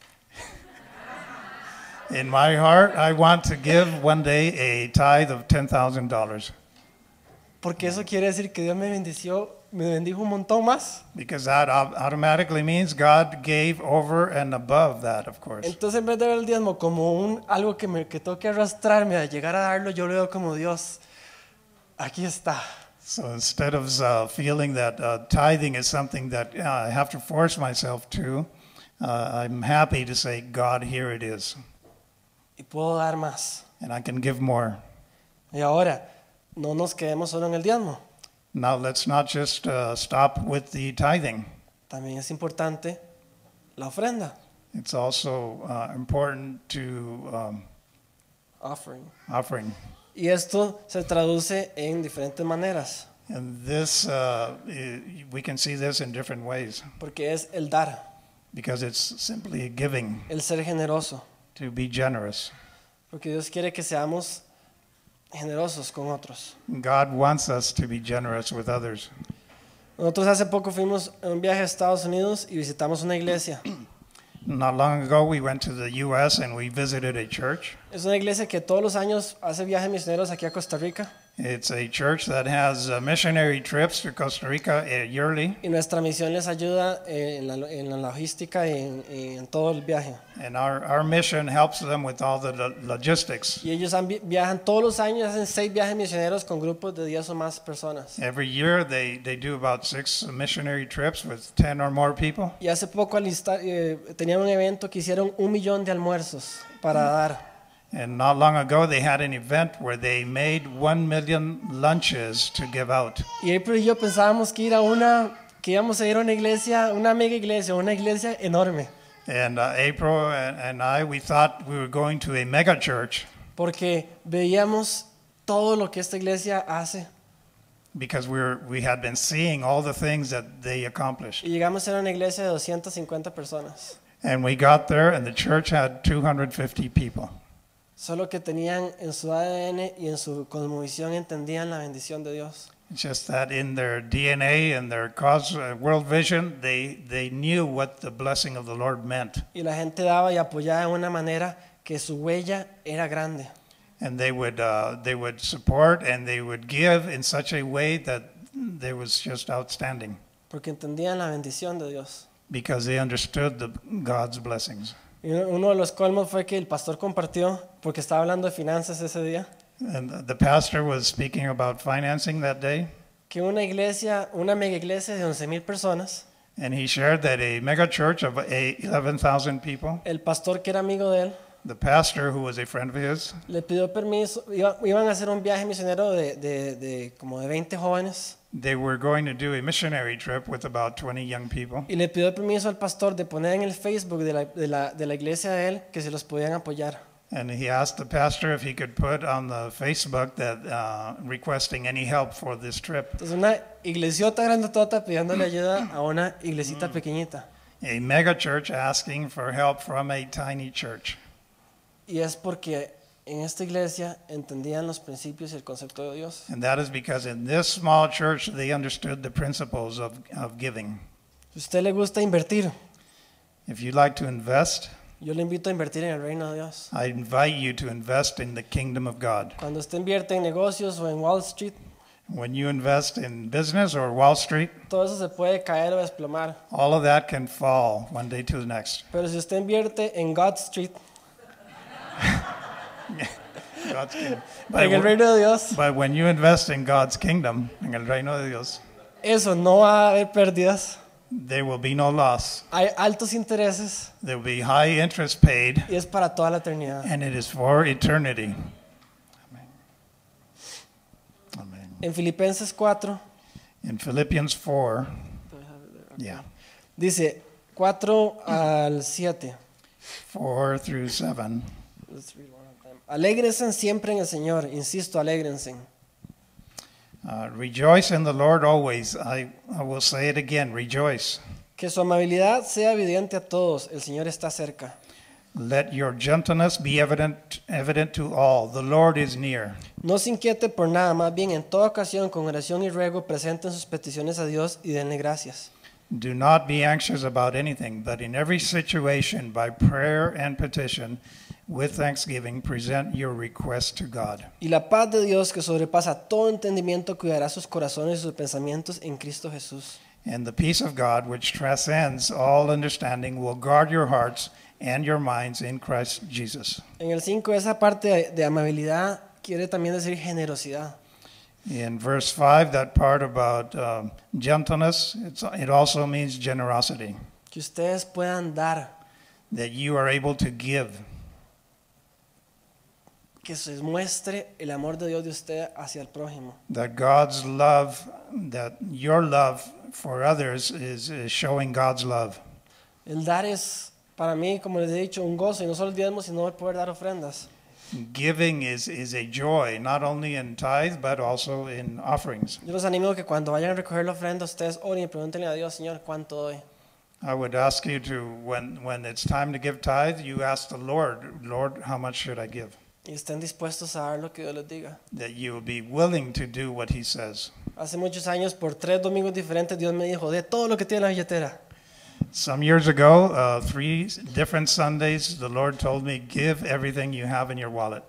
in my heart, I want to give one day a tithe of $10,000. Porque eso quiere decir que Dios me bendició, me bendijo un montón más. Because that automatically means God gave over and above that, of course. Entonces en vez de ver el diezmo como un algo que me que tengo que arrastrarme a llegar a darlo, yo lo veo como Dios. Aquí está. So instead of uh, feeling that uh, tithing is something that uh, I have to force myself to, uh, I'm happy to say, God, here it is. Y puedo dar más. And I can give more. Y ahora, no nos quedemos solo en el diezmo. Now let's not just uh, stop with the tithing. También es importante la ofrenda. It's also uh, important to um, offering. Offering. Y esto se traduce en diferentes maneras. And this, uh, we can see this in different ways. Porque es el dar. Because it's simply giving. El ser generoso. to be generous. Porque Dios quiere que seamos generosos con otros. God wants us to be generous with others. Nosotros hace poco fuimos en un viaje a Estados Unidos y visitamos una iglesia. Not long ago, we went to the U.S. and we visited a church. Es una iglesia que todos los años hace viajes misioneros aquí a Costa Rica. It's a church that has uh, missionary trips to Costa Rica uh, yearly. Y nuestra misión les ayuda en, la, en la, logística y en, y en, todo el viaje. And our, our mission helps them with all the logistics. Y ellos han, viajan todos los años, hacen seis viajes misioneros con grupos de 10 o más personas. Every year they, they do about six missionary trips with 10 or more people. Y hace poco eh, tenían un evento que hicieron un millón de almuerzos para mm. dar. And not long ago, they had an event where they made one million lunches to give out. Y April y yo pensábamos que ir a una, que íbamos a ir a una iglesia, una mega iglesia, una iglesia enorme. And uh, April and, and I, we thought we were going to a mega church Porque veíamos todo lo que esta iglesia hace. because we were, we had been seeing all the things that they accomplished. Y llegamos a una iglesia de 250 personas. And we got there, and the church had 250 people. Solo que tenían en su ADN y en su cosmovisión entendían la bendición de Dios. Just that in their DNA and their cause, uh, world vision, they, they knew what the blessing of the Lord meant. Y la gente daba y apoyaba de una manera que su huella era grande. And they would, uh, they would support and they would give in such a way that there was just outstanding. Porque entendían la bendición de Dios. Because they understood the, God's blessings uno de los colmos fue que el pastor compartió porque estaba hablando de finanzas ese día. the pastor was speaking about financing that day. Que una iglesia, una mega iglesia de 11,000 personas. And he shared that a mega church of people. El pastor que era amigo de él. The pastor who was a friend of his. Le pidió permiso, iban a hacer un viaje misionero de, de, de como de 20 jóvenes. They were going to do a missionary trip with about 20 young people. Y le pidió permiso al pastor de poner en el Facebook de la, de la, de la iglesia de él que se los podían apoyar. And he asked the pastor if he could put on the Facebook that uh, requesting any help for this trip. Entonces una iglesiota grandotota pidiéndole ayuda a una iglesita mm. pequeñita. A mega church asking for help from a tiny church. Y es porque En esta iglesia entendían los principios y el concepto de Dios. And that is because in this small church they understood the principles of, of giving. Si usted le gusta invertir, if you like to invest, yo le invito a invertir en el reino de Dios. I invite you to invest in the kingdom of God. Cuando usted invierte en negocios o en Wall Street, when you invest in business or Wall Street, todo eso se puede caer o desplomar. All of that can fall one day to the next. Pero si usted invierte en God Street, God's kingdom. en el reino de Dios. But when you invest in God's kingdom, en el reino de Dios, eso no va a haber pérdidas. There will be no loss. Hay altos intereses. There will be high interest paid. Y es para toda la eternidad. And it is for eternity. Amen. Amen. En Filipenses 4. In Philippians 4. Yeah. Dice 4 al 7. 4 through 7. Let's read Alégrense siempre en el Señor, insisto, alégrense. Uh, rejoice in the Lord always. I, I will say it again, rejoice. Que su amabilidad sea evidente a todos, el Señor está cerca. Let your gentleness be evident, evident to all. The Lord is near. No se inquiete por nada, más bien en toda ocasión con oración y ruego presenten sus peticiones a Dios y denle gracias. Do not be anxious about anything, but in every situation by prayer and petition with thanksgiving present your request to God. Y la paz de Dios que sobrepasa todo entendimiento cuidará sus corazones y sus pensamientos en Cristo Jesús. And the peace of God which transcends all understanding will guard your hearts and your minds in Christ Jesus. En el 5 esa parte de, amabilidad quiere también decir generosidad. In verse 5 that part about um, gentleness it also means generosity. Que ustedes puedan dar. That you are able to give que se muestre el amor de Dios de usted hacia el prójimo. That God's love, that your love for others is, is showing God's love. El dar es para mí, como les he dicho, un gozo y no solo el diezmo, sino el poder dar ofrendas. Giving is, is a joy, not only in tithe, but also in offerings. I would ask you to, when, when it's time to give tithe, you ask the Lord, Lord, how much should I give? Y estén dispuestos a dar lo que Dios les diga. Hace muchos años, por tres domingos diferentes, Dios me dijo, de todo lo que tiene la billetera. Some years ago, uh, three different Sundays, the Lord told me, give everything you have in your wallet.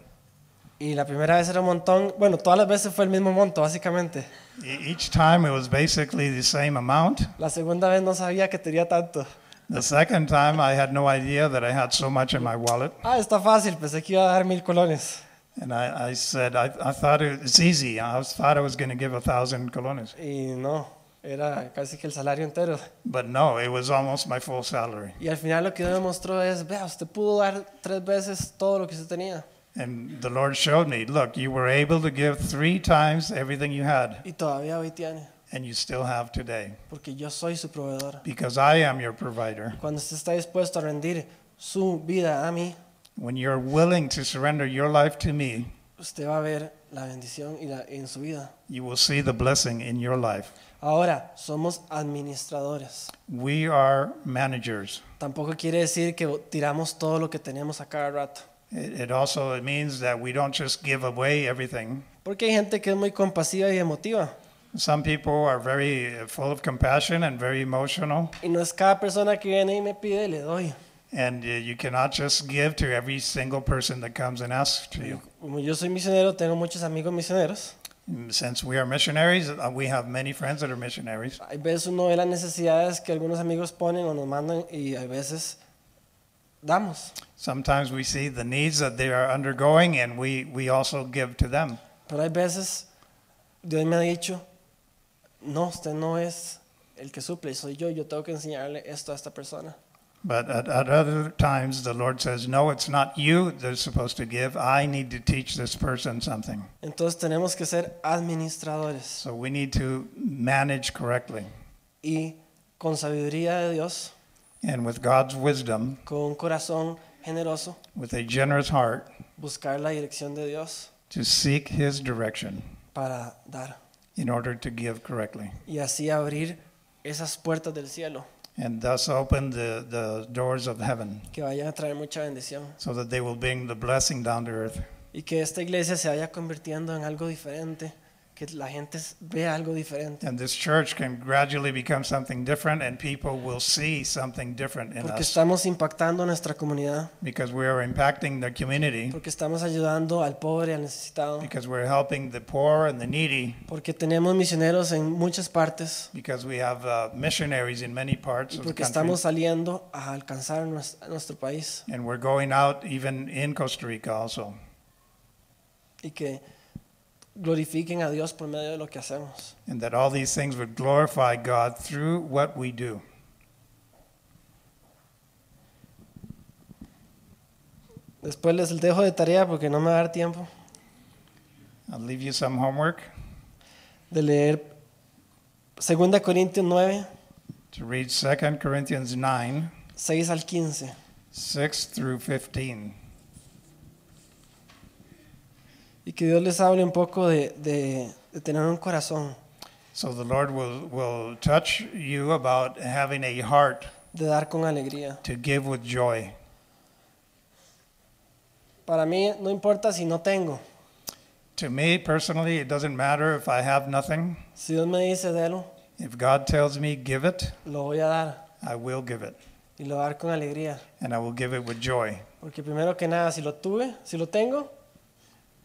Y la primera vez era un montón, bueno, todas las veces fue el mismo monto, básicamente. E-, each time it was basically the same amount. La segunda vez no sabía que tenía tanto. The second time I had no idea that I had so much in my wallet. Ah, está fácil, pensé que iba a dar mil colones. And I, I said, I, I thought it was easy. I was, thought I was going to give a thousand colones. Y no, era casi que el salario entero. But no, it was almost my full salary. Y al final lo que Dios me mostró es, vea, usted pudo dar tres veces todo lo que usted tenía. And the Lord showed me, look, you were able to give three times everything you had. Y todavía hoy tiene. And you still have today. Porque yo soy su proveedor. Because I am your provider. Cuando usted está dispuesto a rendir su vida a mí. When you're willing to surrender your life to me. Usted va a ver la bendición y la, en su vida. You will see the blessing in your life. Ahora, somos administradores. We are managers. Tampoco quiere decir que tiramos todo lo que tenemos a cada rato. It, it also means that we don't just give away everything. Porque hay gente que es muy compasiva y emotiva. Some people are very uh, full of compassion and very emotional. Y no es cada persona que viene y me pide le doy. And uh, you cannot just give to every single person that comes and asks to you. Como yo soy misionero, tengo muchos amigos misioneros. Mm, since we are missionaries, uh, we have many friends that are missionaries. Hay veces uno ve las necesidades que algunos amigos ponen o nos mandan veces damos. Sometimes we see the needs that they are undergoing and we, we also give to them. Pero hay veces Dios me ha dicho, no, usted no es el que suple, soy yo, yo tengo que enseñarle esto a esta persona. But at, other times, the Lord says, No, it's not you that's supposed to give. I need to teach this person something. Entonces tenemos que ser administradores So we need to manage correctly. y con sabiduría de Dios, And with God's wisdom, con un corazón generoso, with a generous heart, buscar la dirección de Dios to seek His direction para dar in order to give correctly. y así abrir esas puertas del cielo and thus open the, the doors of heaven que vayan a traer mucha bendición so that they will bring the blessing down to earth. y que esta iglesia se vaya convirtiendo en algo diferente que la gente vea algo diferente. And this church can gradually become something different and people will see something different in Porque us. estamos impactando nuestra comunidad. Because we are impacting the community. Porque estamos ayudando al pobre, al necesitado. Because we're helping the poor and the needy. Porque tenemos misioneros en muchas partes. Because we have uh, missionaries in many parts y porque of the estamos saliendo a alcanzar nuestro, nuestro país. And we're going out even in Costa Rica also. Y que glorifiquen a Dios por medio de lo que hacemos. and that all these things would glorify God through what we do. Después les dejo de tarea porque no me va a dar tiempo I'll leave you some homework de leer 2 Corintios 9, to read 2 Corinthians 9 6 al 15. 6 through 15. que Dios les hable un poco de, de, de tener un corazón. So the Lord will, will touch you about having a heart de dar con alegría. to give with joy. Para mí no importa si no tengo. To me personally, it doesn't matter if I have nothing. Si Dios me dice délo, If God tells me give it, lo voy a dar I will give it, y lo dar con alegría. and I will give it with joy. Porque primero que nada, si lo tuve, si lo tengo,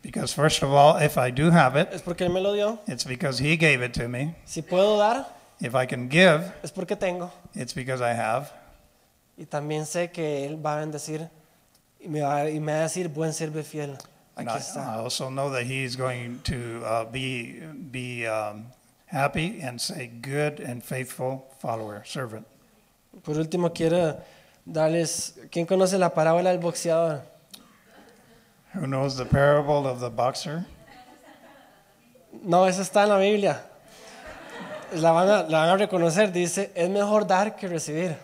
Because first of all, if I do have it, es porque él me lo dio. It's because he gave it to me. Si puedo dar, if I can give, es porque tengo. It's because I have. Y también sé que él va a bendecir y me va, y me va a decir buen fiel. I, I also know that he is going to uh, be be um, happy and say good and faithful follower servant. Por último quiero darles, ¿quién conoce la parábola del boxeador? Who knows the parable of the boxer? No, esa está en la Biblia. La van, a, la van a reconocer, dice, es mejor dar que recibir.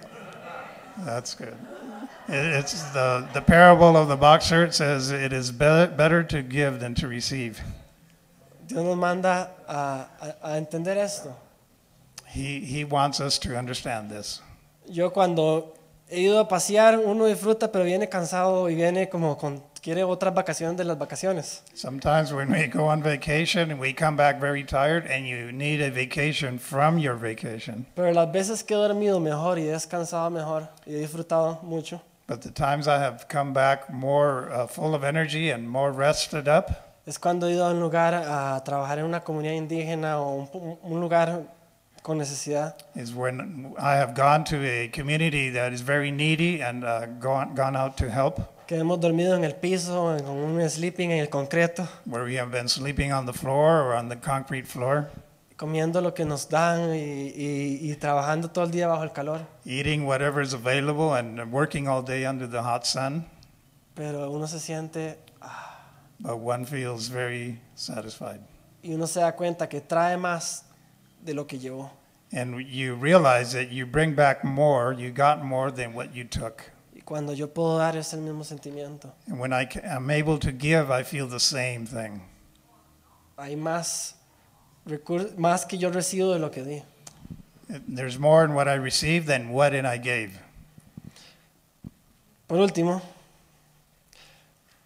That's good. It's the, the parable of the boxer. It says, it is be better to give than to receive. Dios nos manda a, a, a entender esto. He, he wants us to understand this. Yo cuando he ido a pasear, uno disfruta, pero viene cansado y viene como con Quiere otras vacaciones de las vacaciones. Sometimes when we go on vacation and we come back very tired and you need a vacation from your vacation. Pero las veces que he dormido mejor y he descansado mejor y he disfrutado mucho. But the times I have come back more uh, full of energy and more rested up. Es cuando he ido a un lugar a trabajar en una comunidad indígena o un, un lugar con necesidad. Is when I have gone to a community that is very needy and uh, gone, gone out to help que Quedamos dormidos en el piso, con un sleeping en el concreto. Where we have been sleeping on the floor or on the concrete floor. Comiendo lo que nos dan y, y, y trabajando todo el día bajo el calor. Eating whatever is available and working all day under the hot sun. Pero uno se siente. Ah, But one feels very satisfied. Y uno se da cuenta que trae más de lo que llevó. And you realize that you bring back more, you got more than what you took. Cuando yo puedo dar es el mismo sentimiento. And when I am able to give, I feel the same thing. Hay más más que yo recibo de lo que di. There's more in what I received than what in I gave. Por último,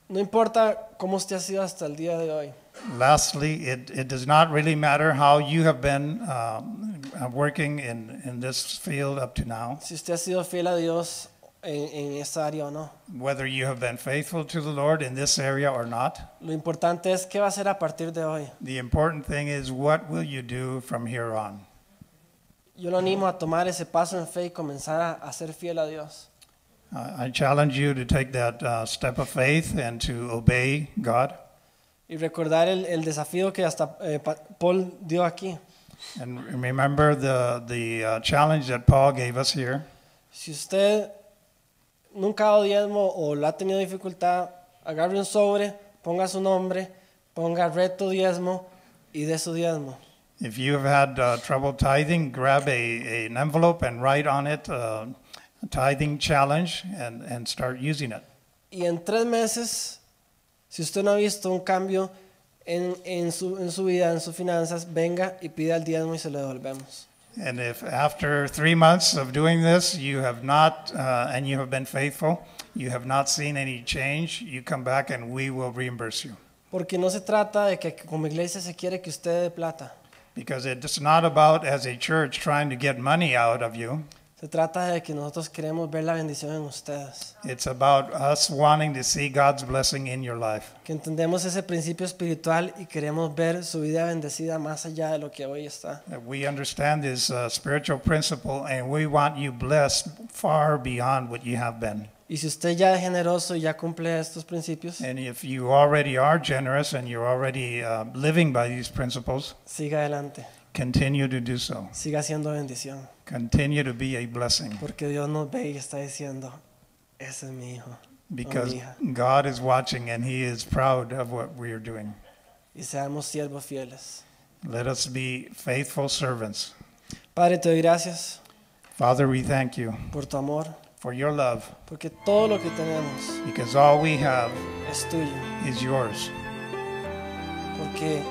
no importa cómo usted ha sido hasta el día de hoy. Lastly, it, it does not really matter how you have been um, working in, in this field up to now. Si usted ha sido fiel a Dios en, en, esa área o no. Whether you have been faithful to the Lord in this area or not. Lo importante es qué va a a partir de hoy. The important thing is what will you do from here on. Yo lo animo a tomar ese paso en fe y comenzar a, a ser fiel a Dios. I challenge you to take that uh, step of faith and to obey God. Y recordar el, el desafío que hasta eh, Paul dio aquí. And remember the, the uh, challenge that Paul gave us here. Si usted nunca ha dado diezmo o lo ha tenido dificultad, agarre un sobre, ponga su nombre, ponga reto diezmo y de su diezmo. If had uh, trouble tithing, grab a, an envelope and write on it uh, tithing challenge and, and start using it. Y en tres meses, si usted no ha visto un cambio en, en, su, en su vida, en sus finanzas, venga y pida el diezmo y se lo devolvemos. And if after three months of doing this, you have not, uh, and you have been faithful, you have not seen any change, you come back and we will reimburse you. Porque no se trata de que como iglesia se quiere que usted dé plata. Because it's not about, as a church, trying to get money out of you. Se trata de que nosotros queremos ver la bendición en ustedes. It's about us wanting to see God's blessing in your life. Que entendemos ese principio espiritual y queremos ver su vida bendecida más allá de lo que hoy está. That we understand this uh, spiritual principle and we want you blessed far beyond what you have been. Y si usted ya es generoso y ya cumple estos principios, and if you already are generous and you're already uh, living by these principles, siga adelante. Continue to do so. Siga siendo bendición. Continue to be a blessing. Porque Dios nos ve y está diciendo, ese es mi hijo. Because God is watching and he is proud of what we are doing. Y seamos siervos fieles. Let us be faithful servants. Padre, te doy gracias. Father, we thank you. Por tu amor. For your love. Porque todo lo que tenemos. Because all we have. Es tuyo. Is yours. Porque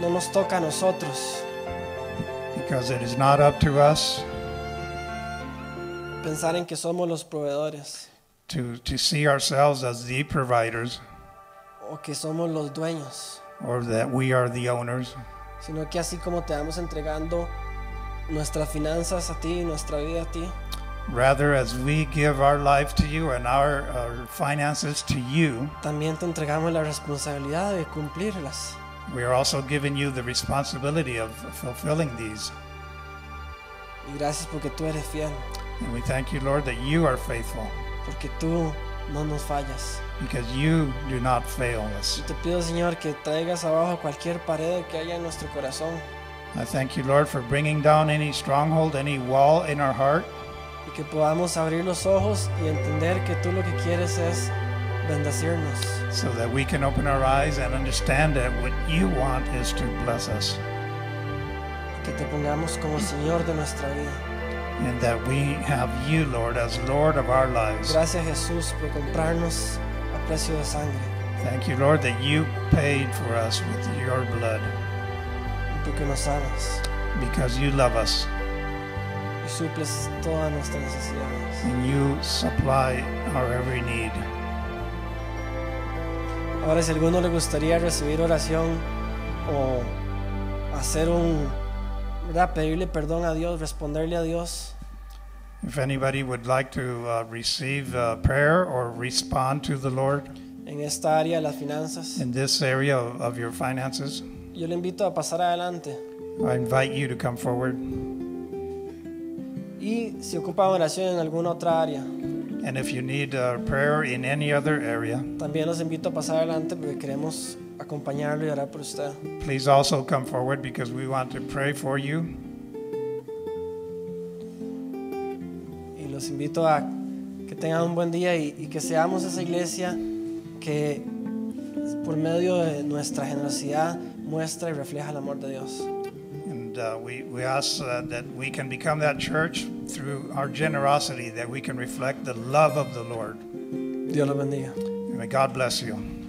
no nos toca a nosotros. up to us Pensar en que somos los proveedores to, to see ourselves as the providers o que somos los dueños, or that we are the owners, sino que así como te vamos entregando nuestras finanzas a ti, nuestra vida a ti, rather, as we give our life to you and our finances to you, también te entregamos la responsabilidad de cumplirlas. We are also giving you the responsibility of fulfilling these. Y gracias porque tú eres fiel. And we thank you, Lord, that you are faithful. Porque tú no nos fallas. Because you do not fail us. te pido, Señor, que traigas abajo cualquier pared que haya en nuestro corazón. I thank you, Lord, for bringing down any stronghold, any wall in our heart. Y que podamos abrir los ojos y entender que tú lo que quieres es bendecirnos. So that we can open our eyes and understand that what you want is to bless us. Que te pongamos como Señor de nuestra vida. And that we have you, Lord, as Lord of our lives. Gracias Jesús por comprarnos a precio de sangre. Thank you, Lord, that you paid for us with your blood. Porque nos amas. Because you love us. Y suples todas nuestras necesidades. And you supply our every need. Ahora, si alguno le gustaría recibir oración o hacer un, ¿verdad? Pedirle perdón a Dios, responderle a Dios. If anybody would like to uh, receive a prayer or respond to the Lord en esta área de las finanzas, in this area of, of your finances, yo le invito a pasar adelante. I invite you to come forward. Y si ocupa oración en alguna otra área. And if you need uh, prayer in any También los invito a pasar adelante porque queremos acompañarlo y orar por usted. please also come forward because we want to pray for you. Y los invito a que tengan un buen día y que seamos esa iglesia que por medio de nuestra generosidad muestra y refleja el amor de Dios. And uh, we, we ask uh, that we can become that church through our generosity, that we can reflect the love of the Lord. Dios lo bendiga. And may God bless you.